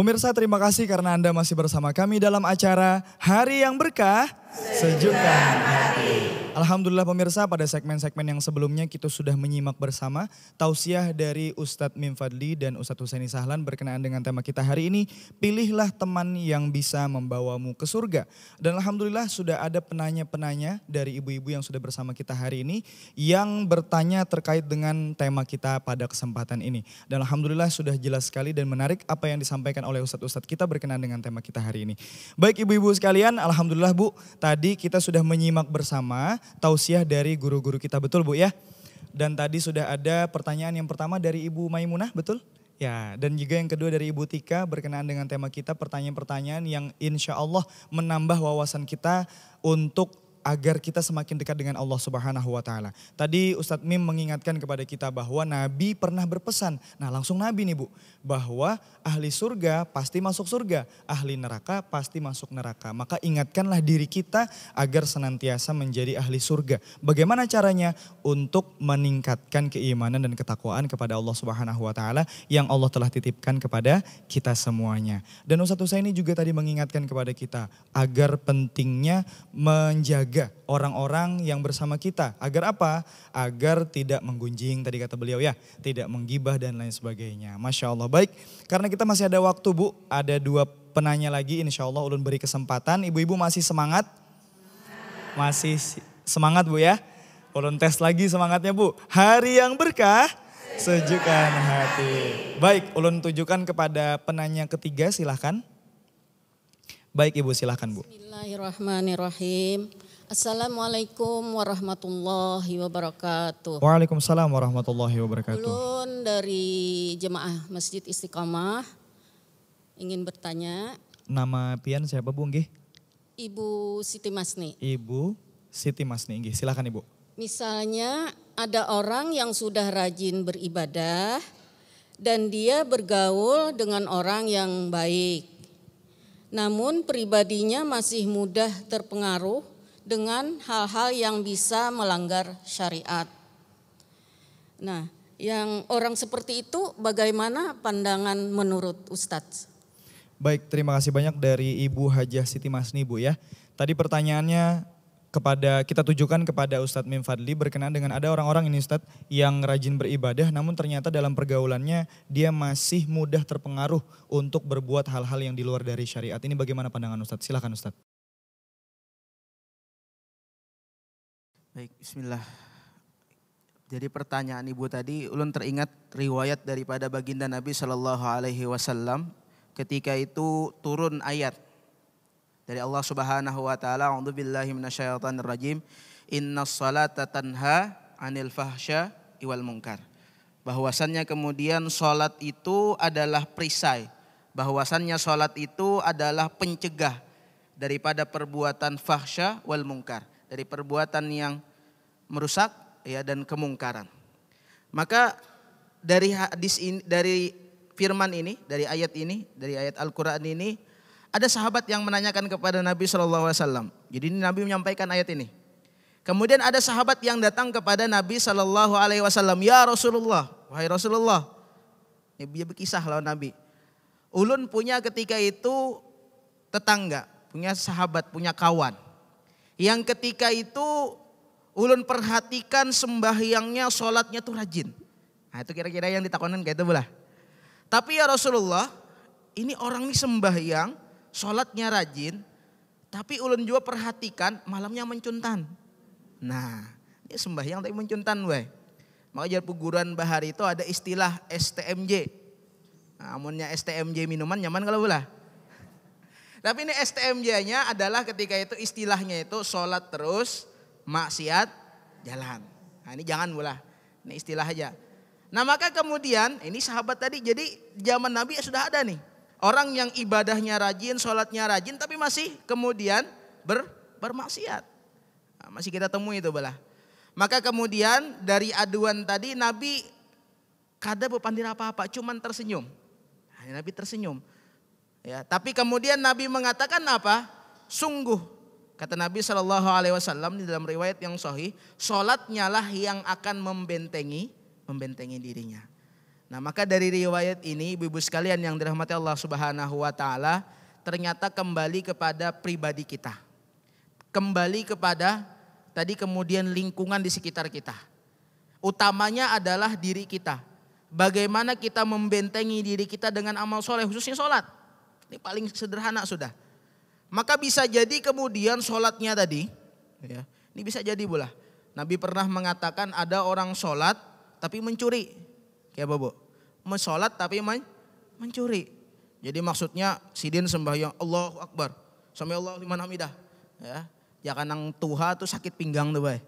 Pemirsa terima kasih karena Anda masih bersama kami dalam acara Hari yang Berkah Sejukkan Hati. Alhamdulillah pemirsa pada segmen-segmen yang sebelumnya kita sudah menyimak bersama tausiah dari Ustadz Mim dan Ustadz Husaini Sahlan berkenaan dengan tema kita hari ini pilihlah teman yang bisa membawamu ke surga dan Alhamdulillah sudah ada penanya-penanya dari ibu-ibu yang sudah bersama kita hari ini yang bertanya terkait dengan tema kita pada kesempatan ini dan Alhamdulillah sudah jelas sekali dan menarik apa yang disampaikan oleh Ustadz-Ustadz kita berkenaan dengan tema kita hari ini baik ibu-ibu sekalian Alhamdulillah Bu tadi kita sudah menyimak bersama tausiah dari guru-guru kita. Betul Bu ya? Dan tadi sudah ada pertanyaan yang pertama dari Ibu Maimunah, betul? Ya, dan juga yang kedua dari Ibu Tika berkenaan dengan tema kita pertanyaan-pertanyaan yang insya Allah menambah wawasan kita untuk agar kita semakin dekat dengan Allah Subhanahu wa taala. Tadi Ustadz Mim mengingatkan kepada kita bahwa Nabi pernah berpesan. Nah, langsung Nabi nih, Bu, bahwa ahli surga pasti masuk surga, ahli neraka pasti masuk neraka. Maka ingatkanlah diri kita agar senantiasa menjadi ahli surga. Bagaimana caranya untuk meningkatkan keimanan dan ketakwaan kepada Allah Subhanahu wa taala yang Allah telah titipkan kepada kita semuanya. Dan Ustadz Husaini juga tadi mengingatkan kepada kita agar pentingnya menjaga menjaga orang-orang yang bersama kita. Agar apa? Agar tidak menggunjing tadi kata beliau ya, tidak menggibah dan lain sebagainya. Masya Allah. Baik, karena kita masih ada waktu Bu, ada dua penanya lagi insya Allah ulun beri kesempatan. Ibu-ibu masih semangat? Masih semangat Bu ya? Ulun tes lagi semangatnya Bu. Hari yang berkah, sejukkan hati. Baik, ulun tunjukkan kepada penanya ketiga silahkan. Baik Ibu silahkan Bu. Bismillahirrahmanirrahim. Assalamualaikum warahmatullahi wabarakatuh. Waalaikumsalam warahmatullahi wabarakatuh. Ulun dari Jemaah Masjid Istiqamah ingin bertanya. Nama pian siapa Bu nggih? Ibu Siti Masni. Ibu Siti Masni nggih, silakan Ibu. Misalnya ada orang yang sudah rajin beribadah dan dia bergaul dengan orang yang baik. Namun pribadinya masih mudah terpengaruh dengan hal-hal yang bisa melanggar syariat. Nah, yang orang seperti itu bagaimana pandangan menurut Ustadz? Baik, terima kasih banyak dari Ibu Hajah Siti Masni Bu ya. Tadi pertanyaannya kepada kita tujukan kepada Ustadz Mim Fadli berkenaan dengan ada orang-orang ini Ustadz yang rajin beribadah namun ternyata dalam pergaulannya dia masih mudah terpengaruh untuk berbuat hal-hal yang di luar dari syariat. Ini bagaimana pandangan Ustadz? Silahkan Ustadz. Baik, bismillah. Jadi pertanyaan Ibu tadi, ulun teringat riwayat daripada baginda Nabi Shallallahu alaihi wasallam ketika itu turun ayat dari Allah Subhanahu wa taala, "A'udzu billahi minasyaitonir rajim. Innas salata tanha 'anil fahsya iwal munkar." Bahwasannya kemudian salat itu adalah perisai. Bahwasannya salat itu adalah pencegah daripada perbuatan fahsya wal munkar dari perbuatan yang merusak ya dan kemungkaran. Maka dari hadis ini dari firman ini, dari ayat ini, dari ayat Al-Qur'an ini ada sahabat yang menanyakan kepada Nabi saw alaihi wasallam. Jadi Nabi menyampaikan ayat ini. Kemudian ada sahabat yang datang kepada Nabi sallallahu alaihi wasallam, "Ya Rasulullah, wahai Rasulullah." Ini ya, dia berkisah lawan Nabi. Ulun punya ketika itu tetangga, punya sahabat, punya kawan yang ketika itu ulun perhatikan sembahyangnya, sholatnya tuh rajin. Nah itu kira-kira yang ditakonin kayak itu pula. Tapi ya Rasulullah, ini orang nih sembahyang, sholatnya rajin, tapi ulun juga perhatikan malamnya mencuntan. Nah, ini sembahyang tapi mencuntan weh. Maka jadi perguruan bahari itu ada istilah STMJ. Nah, amunnya STMJ minuman nyaman kalau boleh. Tapi ini STMJ-nya adalah ketika itu istilahnya itu sholat terus, maksiat jalan. Nah ini jangan mulah, ini istilah aja. Nah maka kemudian ini sahabat tadi jadi zaman Nabi ya sudah ada nih. Orang yang ibadahnya rajin, sholatnya rajin tapi masih kemudian ber, bermaksiat. Nah, masih kita temui itu belah. Maka kemudian dari aduan tadi Nabi kada bepandir apa-apa, cuman tersenyum. Nah, Nabi tersenyum. Ya, tapi kemudian Nabi mengatakan apa? Sungguh kata Nabi Shallallahu Alaihi Wasallam di dalam riwayat yang sahih, solatnya lah yang akan membentengi membentengi dirinya. Nah maka dari riwayat ini ibu-ibu sekalian yang dirahmati Allah Subhanahu Wa Taala ternyata kembali kepada pribadi kita, kembali kepada tadi kemudian lingkungan di sekitar kita. Utamanya adalah diri kita. Bagaimana kita membentengi diri kita dengan amal soleh khususnya sholat. Ini paling sederhana sudah. Maka bisa jadi kemudian sholatnya tadi, ya, ini bisa jadi pula. Nabi pernah mengatakan ada orang sholat tapi mencuri. Kayak bobo, mesolat tapi men mencuri. Jadi maksudnya sidin sembahyang Allahu Akbar. Sama Allah liman hamidah. Ya, ya kanang tuha tuh sakit pinggang tuh bay.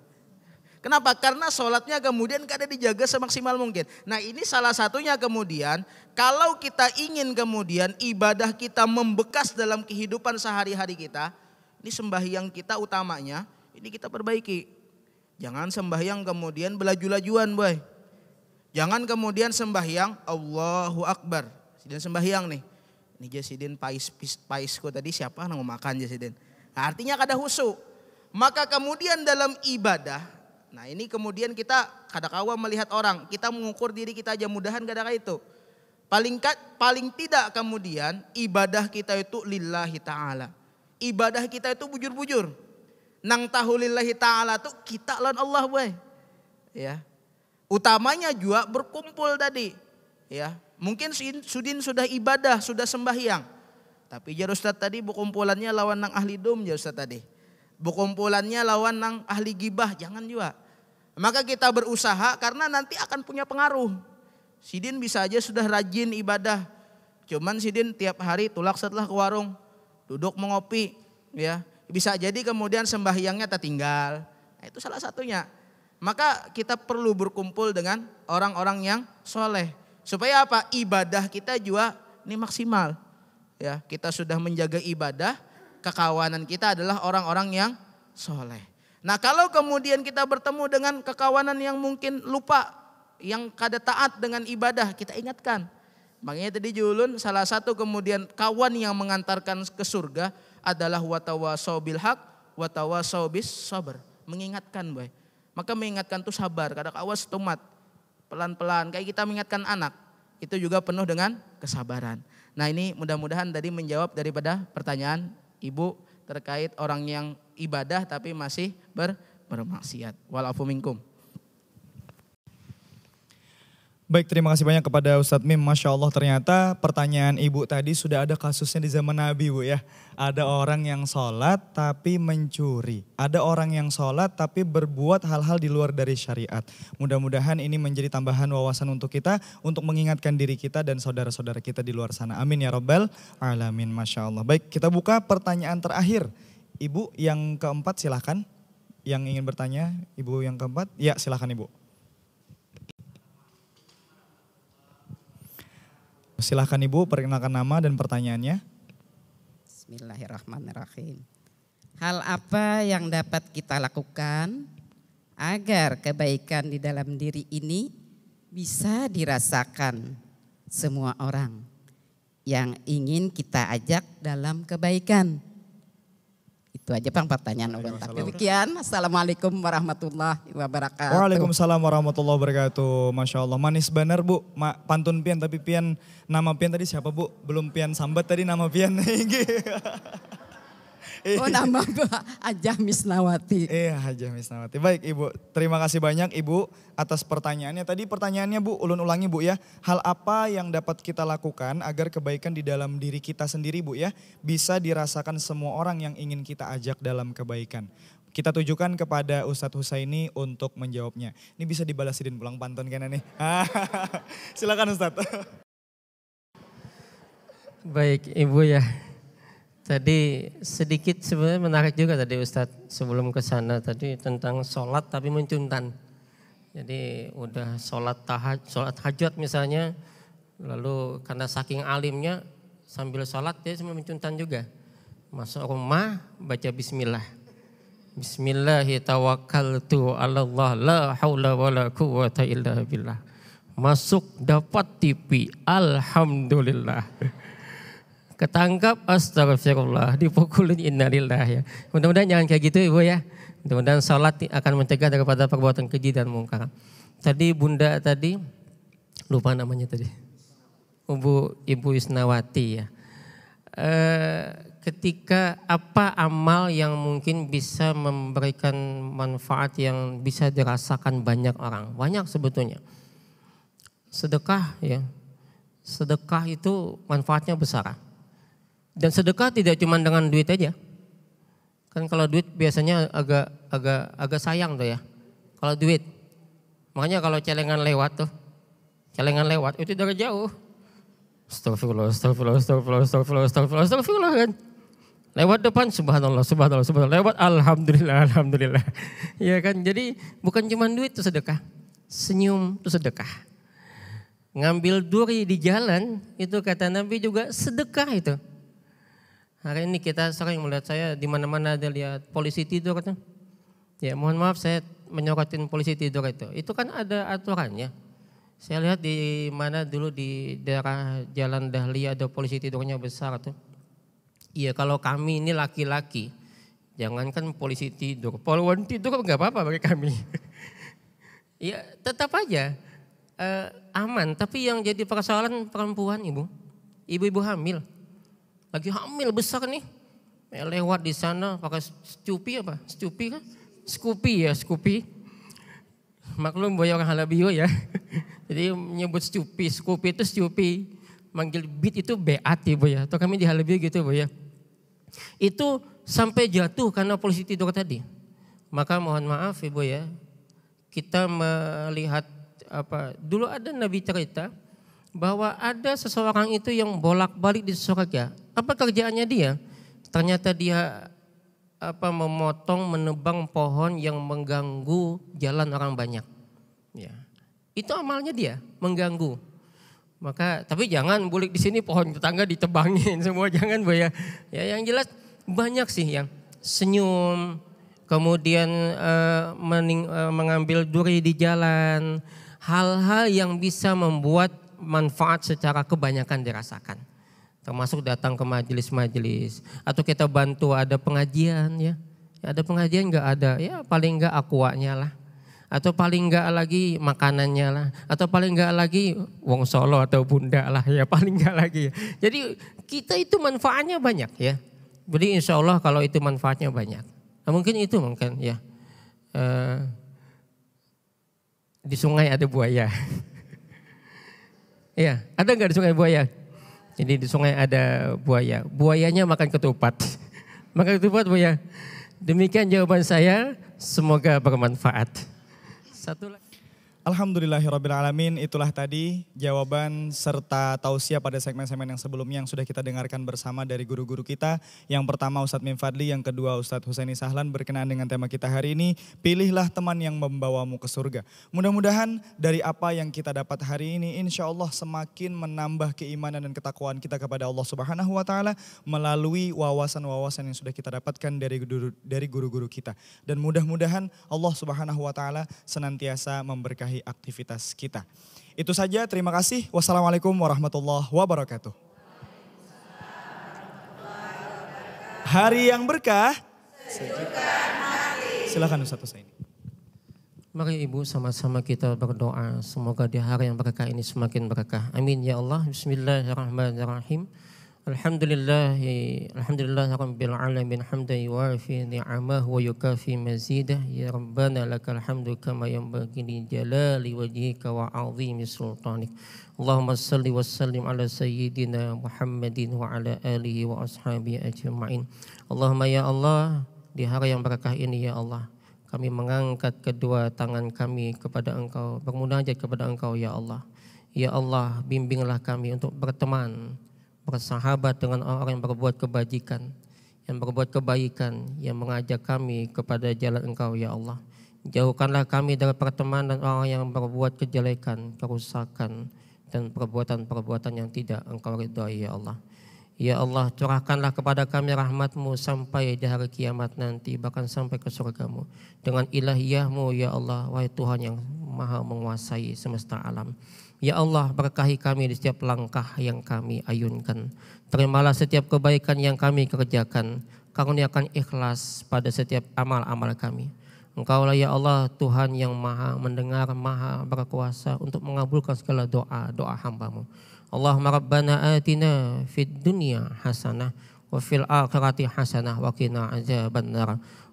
Kenapa? Karena sholatnya kemudian kada dijaga semaksimal mungkin. Nah ini salah satunya kemudian kalau kita ingin kemudian ibadah kita membekas dalam kehidupan sehari-hari kita. Ini sembahyang kita utamanya ini kita perbaiki. Jangan sembahyang kemudian belaju-lajuan boy. Jangan kemudian sembahyang Allahu Akbar. Sidin sembahyang nih. Ini Jasidin pais, pais, paisku tadi siapa yang mau makan Jasidin. Nah, artinya kada husu. Maka kemudian dalam ibadah Nah ini kemudian kita kadakawa melihat orang, kita mengukur diri kita aja mudahan kadang itu. Paling paling tidak kemudian ibadah kita itu lillahi ta'ala. Ibadah kita itu bujur-bujur. Nang tahu lillahi ta'ala tuh kita lawan Allah we. Ya. Utamanya juga berkumpul tadi. Ya. Mungkin Sudin sudah ibadah, sudah sembahyang. Tapi jar Ustaz tadi berkumpulannya lawan nang ahli dom jar tadi. berkumpulannya lawan nang ahli gibah, jangan juga. Maka kita berusaha karena nanti akan punya pengaruh. Sidin bisa aja sudah rajin ibadah. Cuman Sidin tiap hari tulak setelah ke warung. Duduk mengopi. ya Bisa jadi kemudian sembahyangnya tertinggal. Nah, itu salah satunya. Maka kita perlu berkumpul dengan orang-orang yang soleh. Supaya apa? Ibadah kita juga ini maksimal. Ya, kita sudah menjaga ibadah, kekawanan kita adalah orang-orang yang soleh. Nah kalau kemudian kita bertemu dengan kekawanan yang mungkin lupa, yang kada taat dengan ibadah, kita ingatkan. Makanya tadi Julun salah satu kemudian kawan yang mengantarkan ke surga adalah watawa sobil hak watawa sobis sabar. Mengingatkan boy. Maka mengingatkan tuh sabar, kadang awas tomat. Pelan-pelan, kayak kita mengingatkan anak. Itu juga penuh dengan kesabaran. Nah ini mudah-mudahan tadi menjawab daripada pertanyaan Ibu terkait orang yang ibadah tapi masih ber bermaksiat. Walafu minkum. Baik, terima kasih banyak kepada Ustadz Mim. Masya Allah ternyata pertanyaan Ibu tadi sudah ada kasusnya di zaman Nabi Bu ya. Ada orang yang sholat tapi mencuri. Ada orang yang sholat tapi berbuat hal-hal di luar dari syariat. Mudah-mudahan ini menjadi tambahan wawasan untuk kita. Untuk mengingatkan diri kita dan saudara-saudara kita di luar sana. Amin ya Rabbal Alamin. Masya Allah. Baik, kita buka pertanyaan terakhir. Ibu yang keempat silahkan. Yang ingin bertanya, Ibu yang keempat. Ya silahkan Ibu. Silahkan Ibu perkenalkan nama dan pertanyaannya. Bismillahirrahmanirrahim. Hal apa yang dapat kita lakukan agar kebaikan di dalam diri ini bisa dirasakan semua orang yang ingin kita ajak dalam kebaikan? Itu aja Bang pertanyaan Urentak. Demikian. Assalamualaikum warahmatullahi wabarakatuh. Waalaikumsalam warahmatullahi wabarakatuh. Masya Allah. Manis benar Bu. Ma, pantun Pian tapi Pian nama Pian tadi siapa Bu? Belum Pian Sambat tadi nama Pian. Oh iya. nama Ajah Misnawati. Iya Ajah Misnawati. Baik Ibu, terima kasih banyak Ibu atas pertanyaannya. Tadi pertanyaannya Bu, ulun ulangi Bu ya. Hal apa yang dapat kita lakukan agar kebaikan di dalam diri kita sendiri Bu ya. Bisa dirasakan semua orang yang ingin kita ajak dalam kebaikan kita tujukan kepada Ustadz Husaini untuk menjawabnya. Ini bisa dibalas pulang pantun kena nih. Silakan Ustadz. Baik Ibu ya. Tadi sedikit sebenarnya menarik juga tadi Ustadz sebelum ke sana tadi tentang sholat tapi mencuntan. Jadi udah sholat tahaj, sholat hajat misalnya, lalu karena saking alimnya sambil sholat dia sambil mencuntan juga. Masuk rumah baca Bismillah. Bismillahirrahmanirrahim. Allah la quwata illa billah. Masuk dapat TV, alhamdulillah ketangkap astagfirullah dipukulin innalillah ya mudah-mudahan jangan kayak gitu ibu ya mudah-mudahan salat akan mencegah daripada perbuatan keji dan mungkar tadi bunda tadi lupa namanya tadi ibu ibu Isnawati ya e, ketika apa amal yang mungkin bisa memberikan manfaat yang bisa dirasakan banyak orang banyak sebetulnya sedekah ya sedekah itu manfaatnya besar dan sedekah tidak cuma dengan duit aja. Kan kalau duit biasanya agak agak agak sayang tuh ya. Kalau duit. Makanya kalau celengan lewat tuh. Celengan lewat itu dari jauh. Astagfirullah, astagfirullah, astagfirullah, astagfirullah, astagfirullah, astagfirullah kan. Lewat depan subhanallah, subhanallah, subhanallah. Lewat alhamdulillah, alhamdulillah. ya kan? Jadi bukan cuma duit itu sedekah. Senyum itu sedekah. Ngambil duri di jalan itu kata Nabi juga sedekah itu. Hari ini kita sering melihat saya di mana-mana ada lihat polisi tidur katanya, Ya, mohon maaf saya menyorotin polisi tidur itu. Itu kan ada aturannya. Saya lihat di mana dulu di daerah Jalan Dahlia ada polisi tidurnya besar tuh. Iya, kalau kami ini laki-laki, jangankan polisi tidur, poluan tidur nggak apa-apa bagi kami. ya, tetap aja eh, aman. Tapi yang jadi persoalan perempuan, ibu, ibu-ibu hamil lagi hamil besar nih. Eh, lewat di sana pakai scupi apa? scupi kan? Scoopy ya, Scoopy. Maklum boy orang Halabio ya. Jadi menyebut Scoopy, Scoopy itu Scoopy. Manggil bit itu beat ya ya. Atau kami di Halabio gitu boy ya. Itu sampai jatuh karena polisi tidur tadi. Maka mohon maaf ibu ya, ya. Kita melihat apa dulu ada nabi cerita bahwa ada seseorang itu yang bolak-balik di surga. Apa kerjaannya dia? Ternyata dia apa memotong, menebang pohon yang mengganggu jalan orang banyak. Ya. Itu amalnya dia, mengganggu. Maka tapi jangan bulik di sini pohon tetangga ditebangin semua jangan bu ya. Ya yang jelas banyak sih yang senyum, kemudian uh, mening, uh, mengambil duri di jalan, hal-hal yang bisa membuat manfaat secara kebanyakan dirasakan. Termasuk datang ke majelis-majelis atau kita bantu ada pengajian ya. Ada pengajian nggak ada ya paling nggak akuanya lah atau paling enggak lagi makanannya lah atau paling enggak lagi wong solo atau bunda lah ya paling enggak lagi jadi kita itu manfaatnya banyak ya jadi insya Allah kalau itu manfaatnya banyak nah, mungkin itu mungkin ya uh, di sungai ada buaya Iya, ada nggak di sungai buaya? Jadi di sungai ada buaya. Buayanya makan ketupat. makan ketupat buaya. Demikian jawaban saya. Semoga bermanfaat. Satu lagi. Alhamdulillahirrabbilalamin, itulah tadi jawaban serta tausia pada segmen-segmen yang sebelumnya yang sudah kita dengarkan bersama dari guru-guru kita. Yang pertama Ustadz Mimfadli, yang kedua Ustadz Husaini Sahlan berkenaan dengan tema kita hari ini, pilihlah teman yang membawamu ke surga. Mudah-mudahan dari apa yang kita dapat hari ini, insya Allah semakin menambah keimanan dan ketakwaan kita kepada Allah Subhanahu Wa Taala melalui wawasan-wawasan yang sudah kita dapatkan dari guru, guru-guru kita. Dan mudah-mudahan Allah Subhanahu Wa Taala senantiasa memberkahi memberkahi aktivitas kita. Itu saja, terima kasih. Wassalamualaikum warahmatullahi wabarakatuh. Hari yang berkah, Silakan Ustaz Husaini. Mari Ibu sama-sama kita berdoa. Semoga di hari yang berkah ini semakin berkah. Amin ya Allah. Bismillahirrahmanirrahim. Alhamdulillah, alhamdulillah rabbil alamin hamdan yuwafi ni'amahu wa yukafi mazidah ya rabbana lakal hamdu kama yanbaghi li jalali wajhika wa 'azimi sultanik. Allahumma salli wa sallim ala sayyidina Muhammadin wa ala alihi wa ashabihi ajma'in. Allahumma ya Allah, di hari yang berkah ini ya Allah, kami mengangkat kedua tangan kami kepada Engkau, bermunajat kepada Engkau ya Allah. Ya Allah, bimbinglah kami untuk berteman bersahabat dengan orang-orang yang berbuat kebajikan, yang berbuat kebaikan, yang mengajak kami kepada jalan Engkau ya Allah. Jauhkanlah kami dari pertemanan orang yang berbuat kejelekan, kerusakan, dan perbuatan-perbuatan yang tidak Engkau ridhoi ya Allah. Ya Allah, curahkanlah kepada kami rahmatmu sampai di hari kiamat nanti, bahkan sampai ke surgamu. Dengan ilahiyahmu, ya Allah, wahai Tuhan yang maha menguasai semesta alam. Ya Allah berkahi kami di setiap langkah yang kami ayunkan. Terimalah setiap kebaikan yang kami kerjakan. Karuniakan ikhlas pada setiap amal-amal kami. Engkaulah ya Allah Tuhan yang maha mendengar, maha berkuasa untuk mengabulkan segala doa-doa hambamu. Allahumma rabbana atina fid dunya hasanah wa fil akhirati hasanah wa qina azaban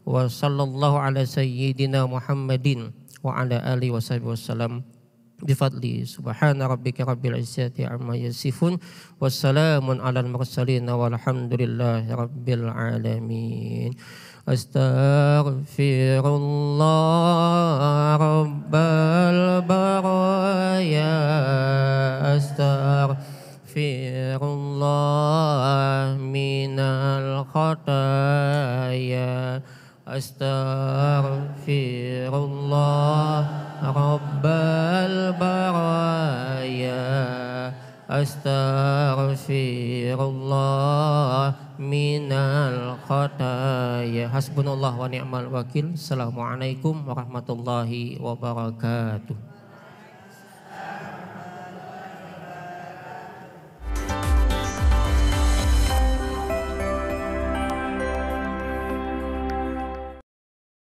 Wa sallallahu ala sayyidina Muhammadin wa ala alihi wa sahbihi wasallam. بفضله سبحان ربك رب العزة عما يصفون والسلام على المرسلين والحمد لله رب العالمين أستغفر الله رب البرايا أستغفر الله من الخطايا Astaghfirullah Rabbal Baraya Astaghfirullah Minal Khataya Hasbunullah wa ni'mal wakil Assalamualaikum warahmatullahi wabarakatuh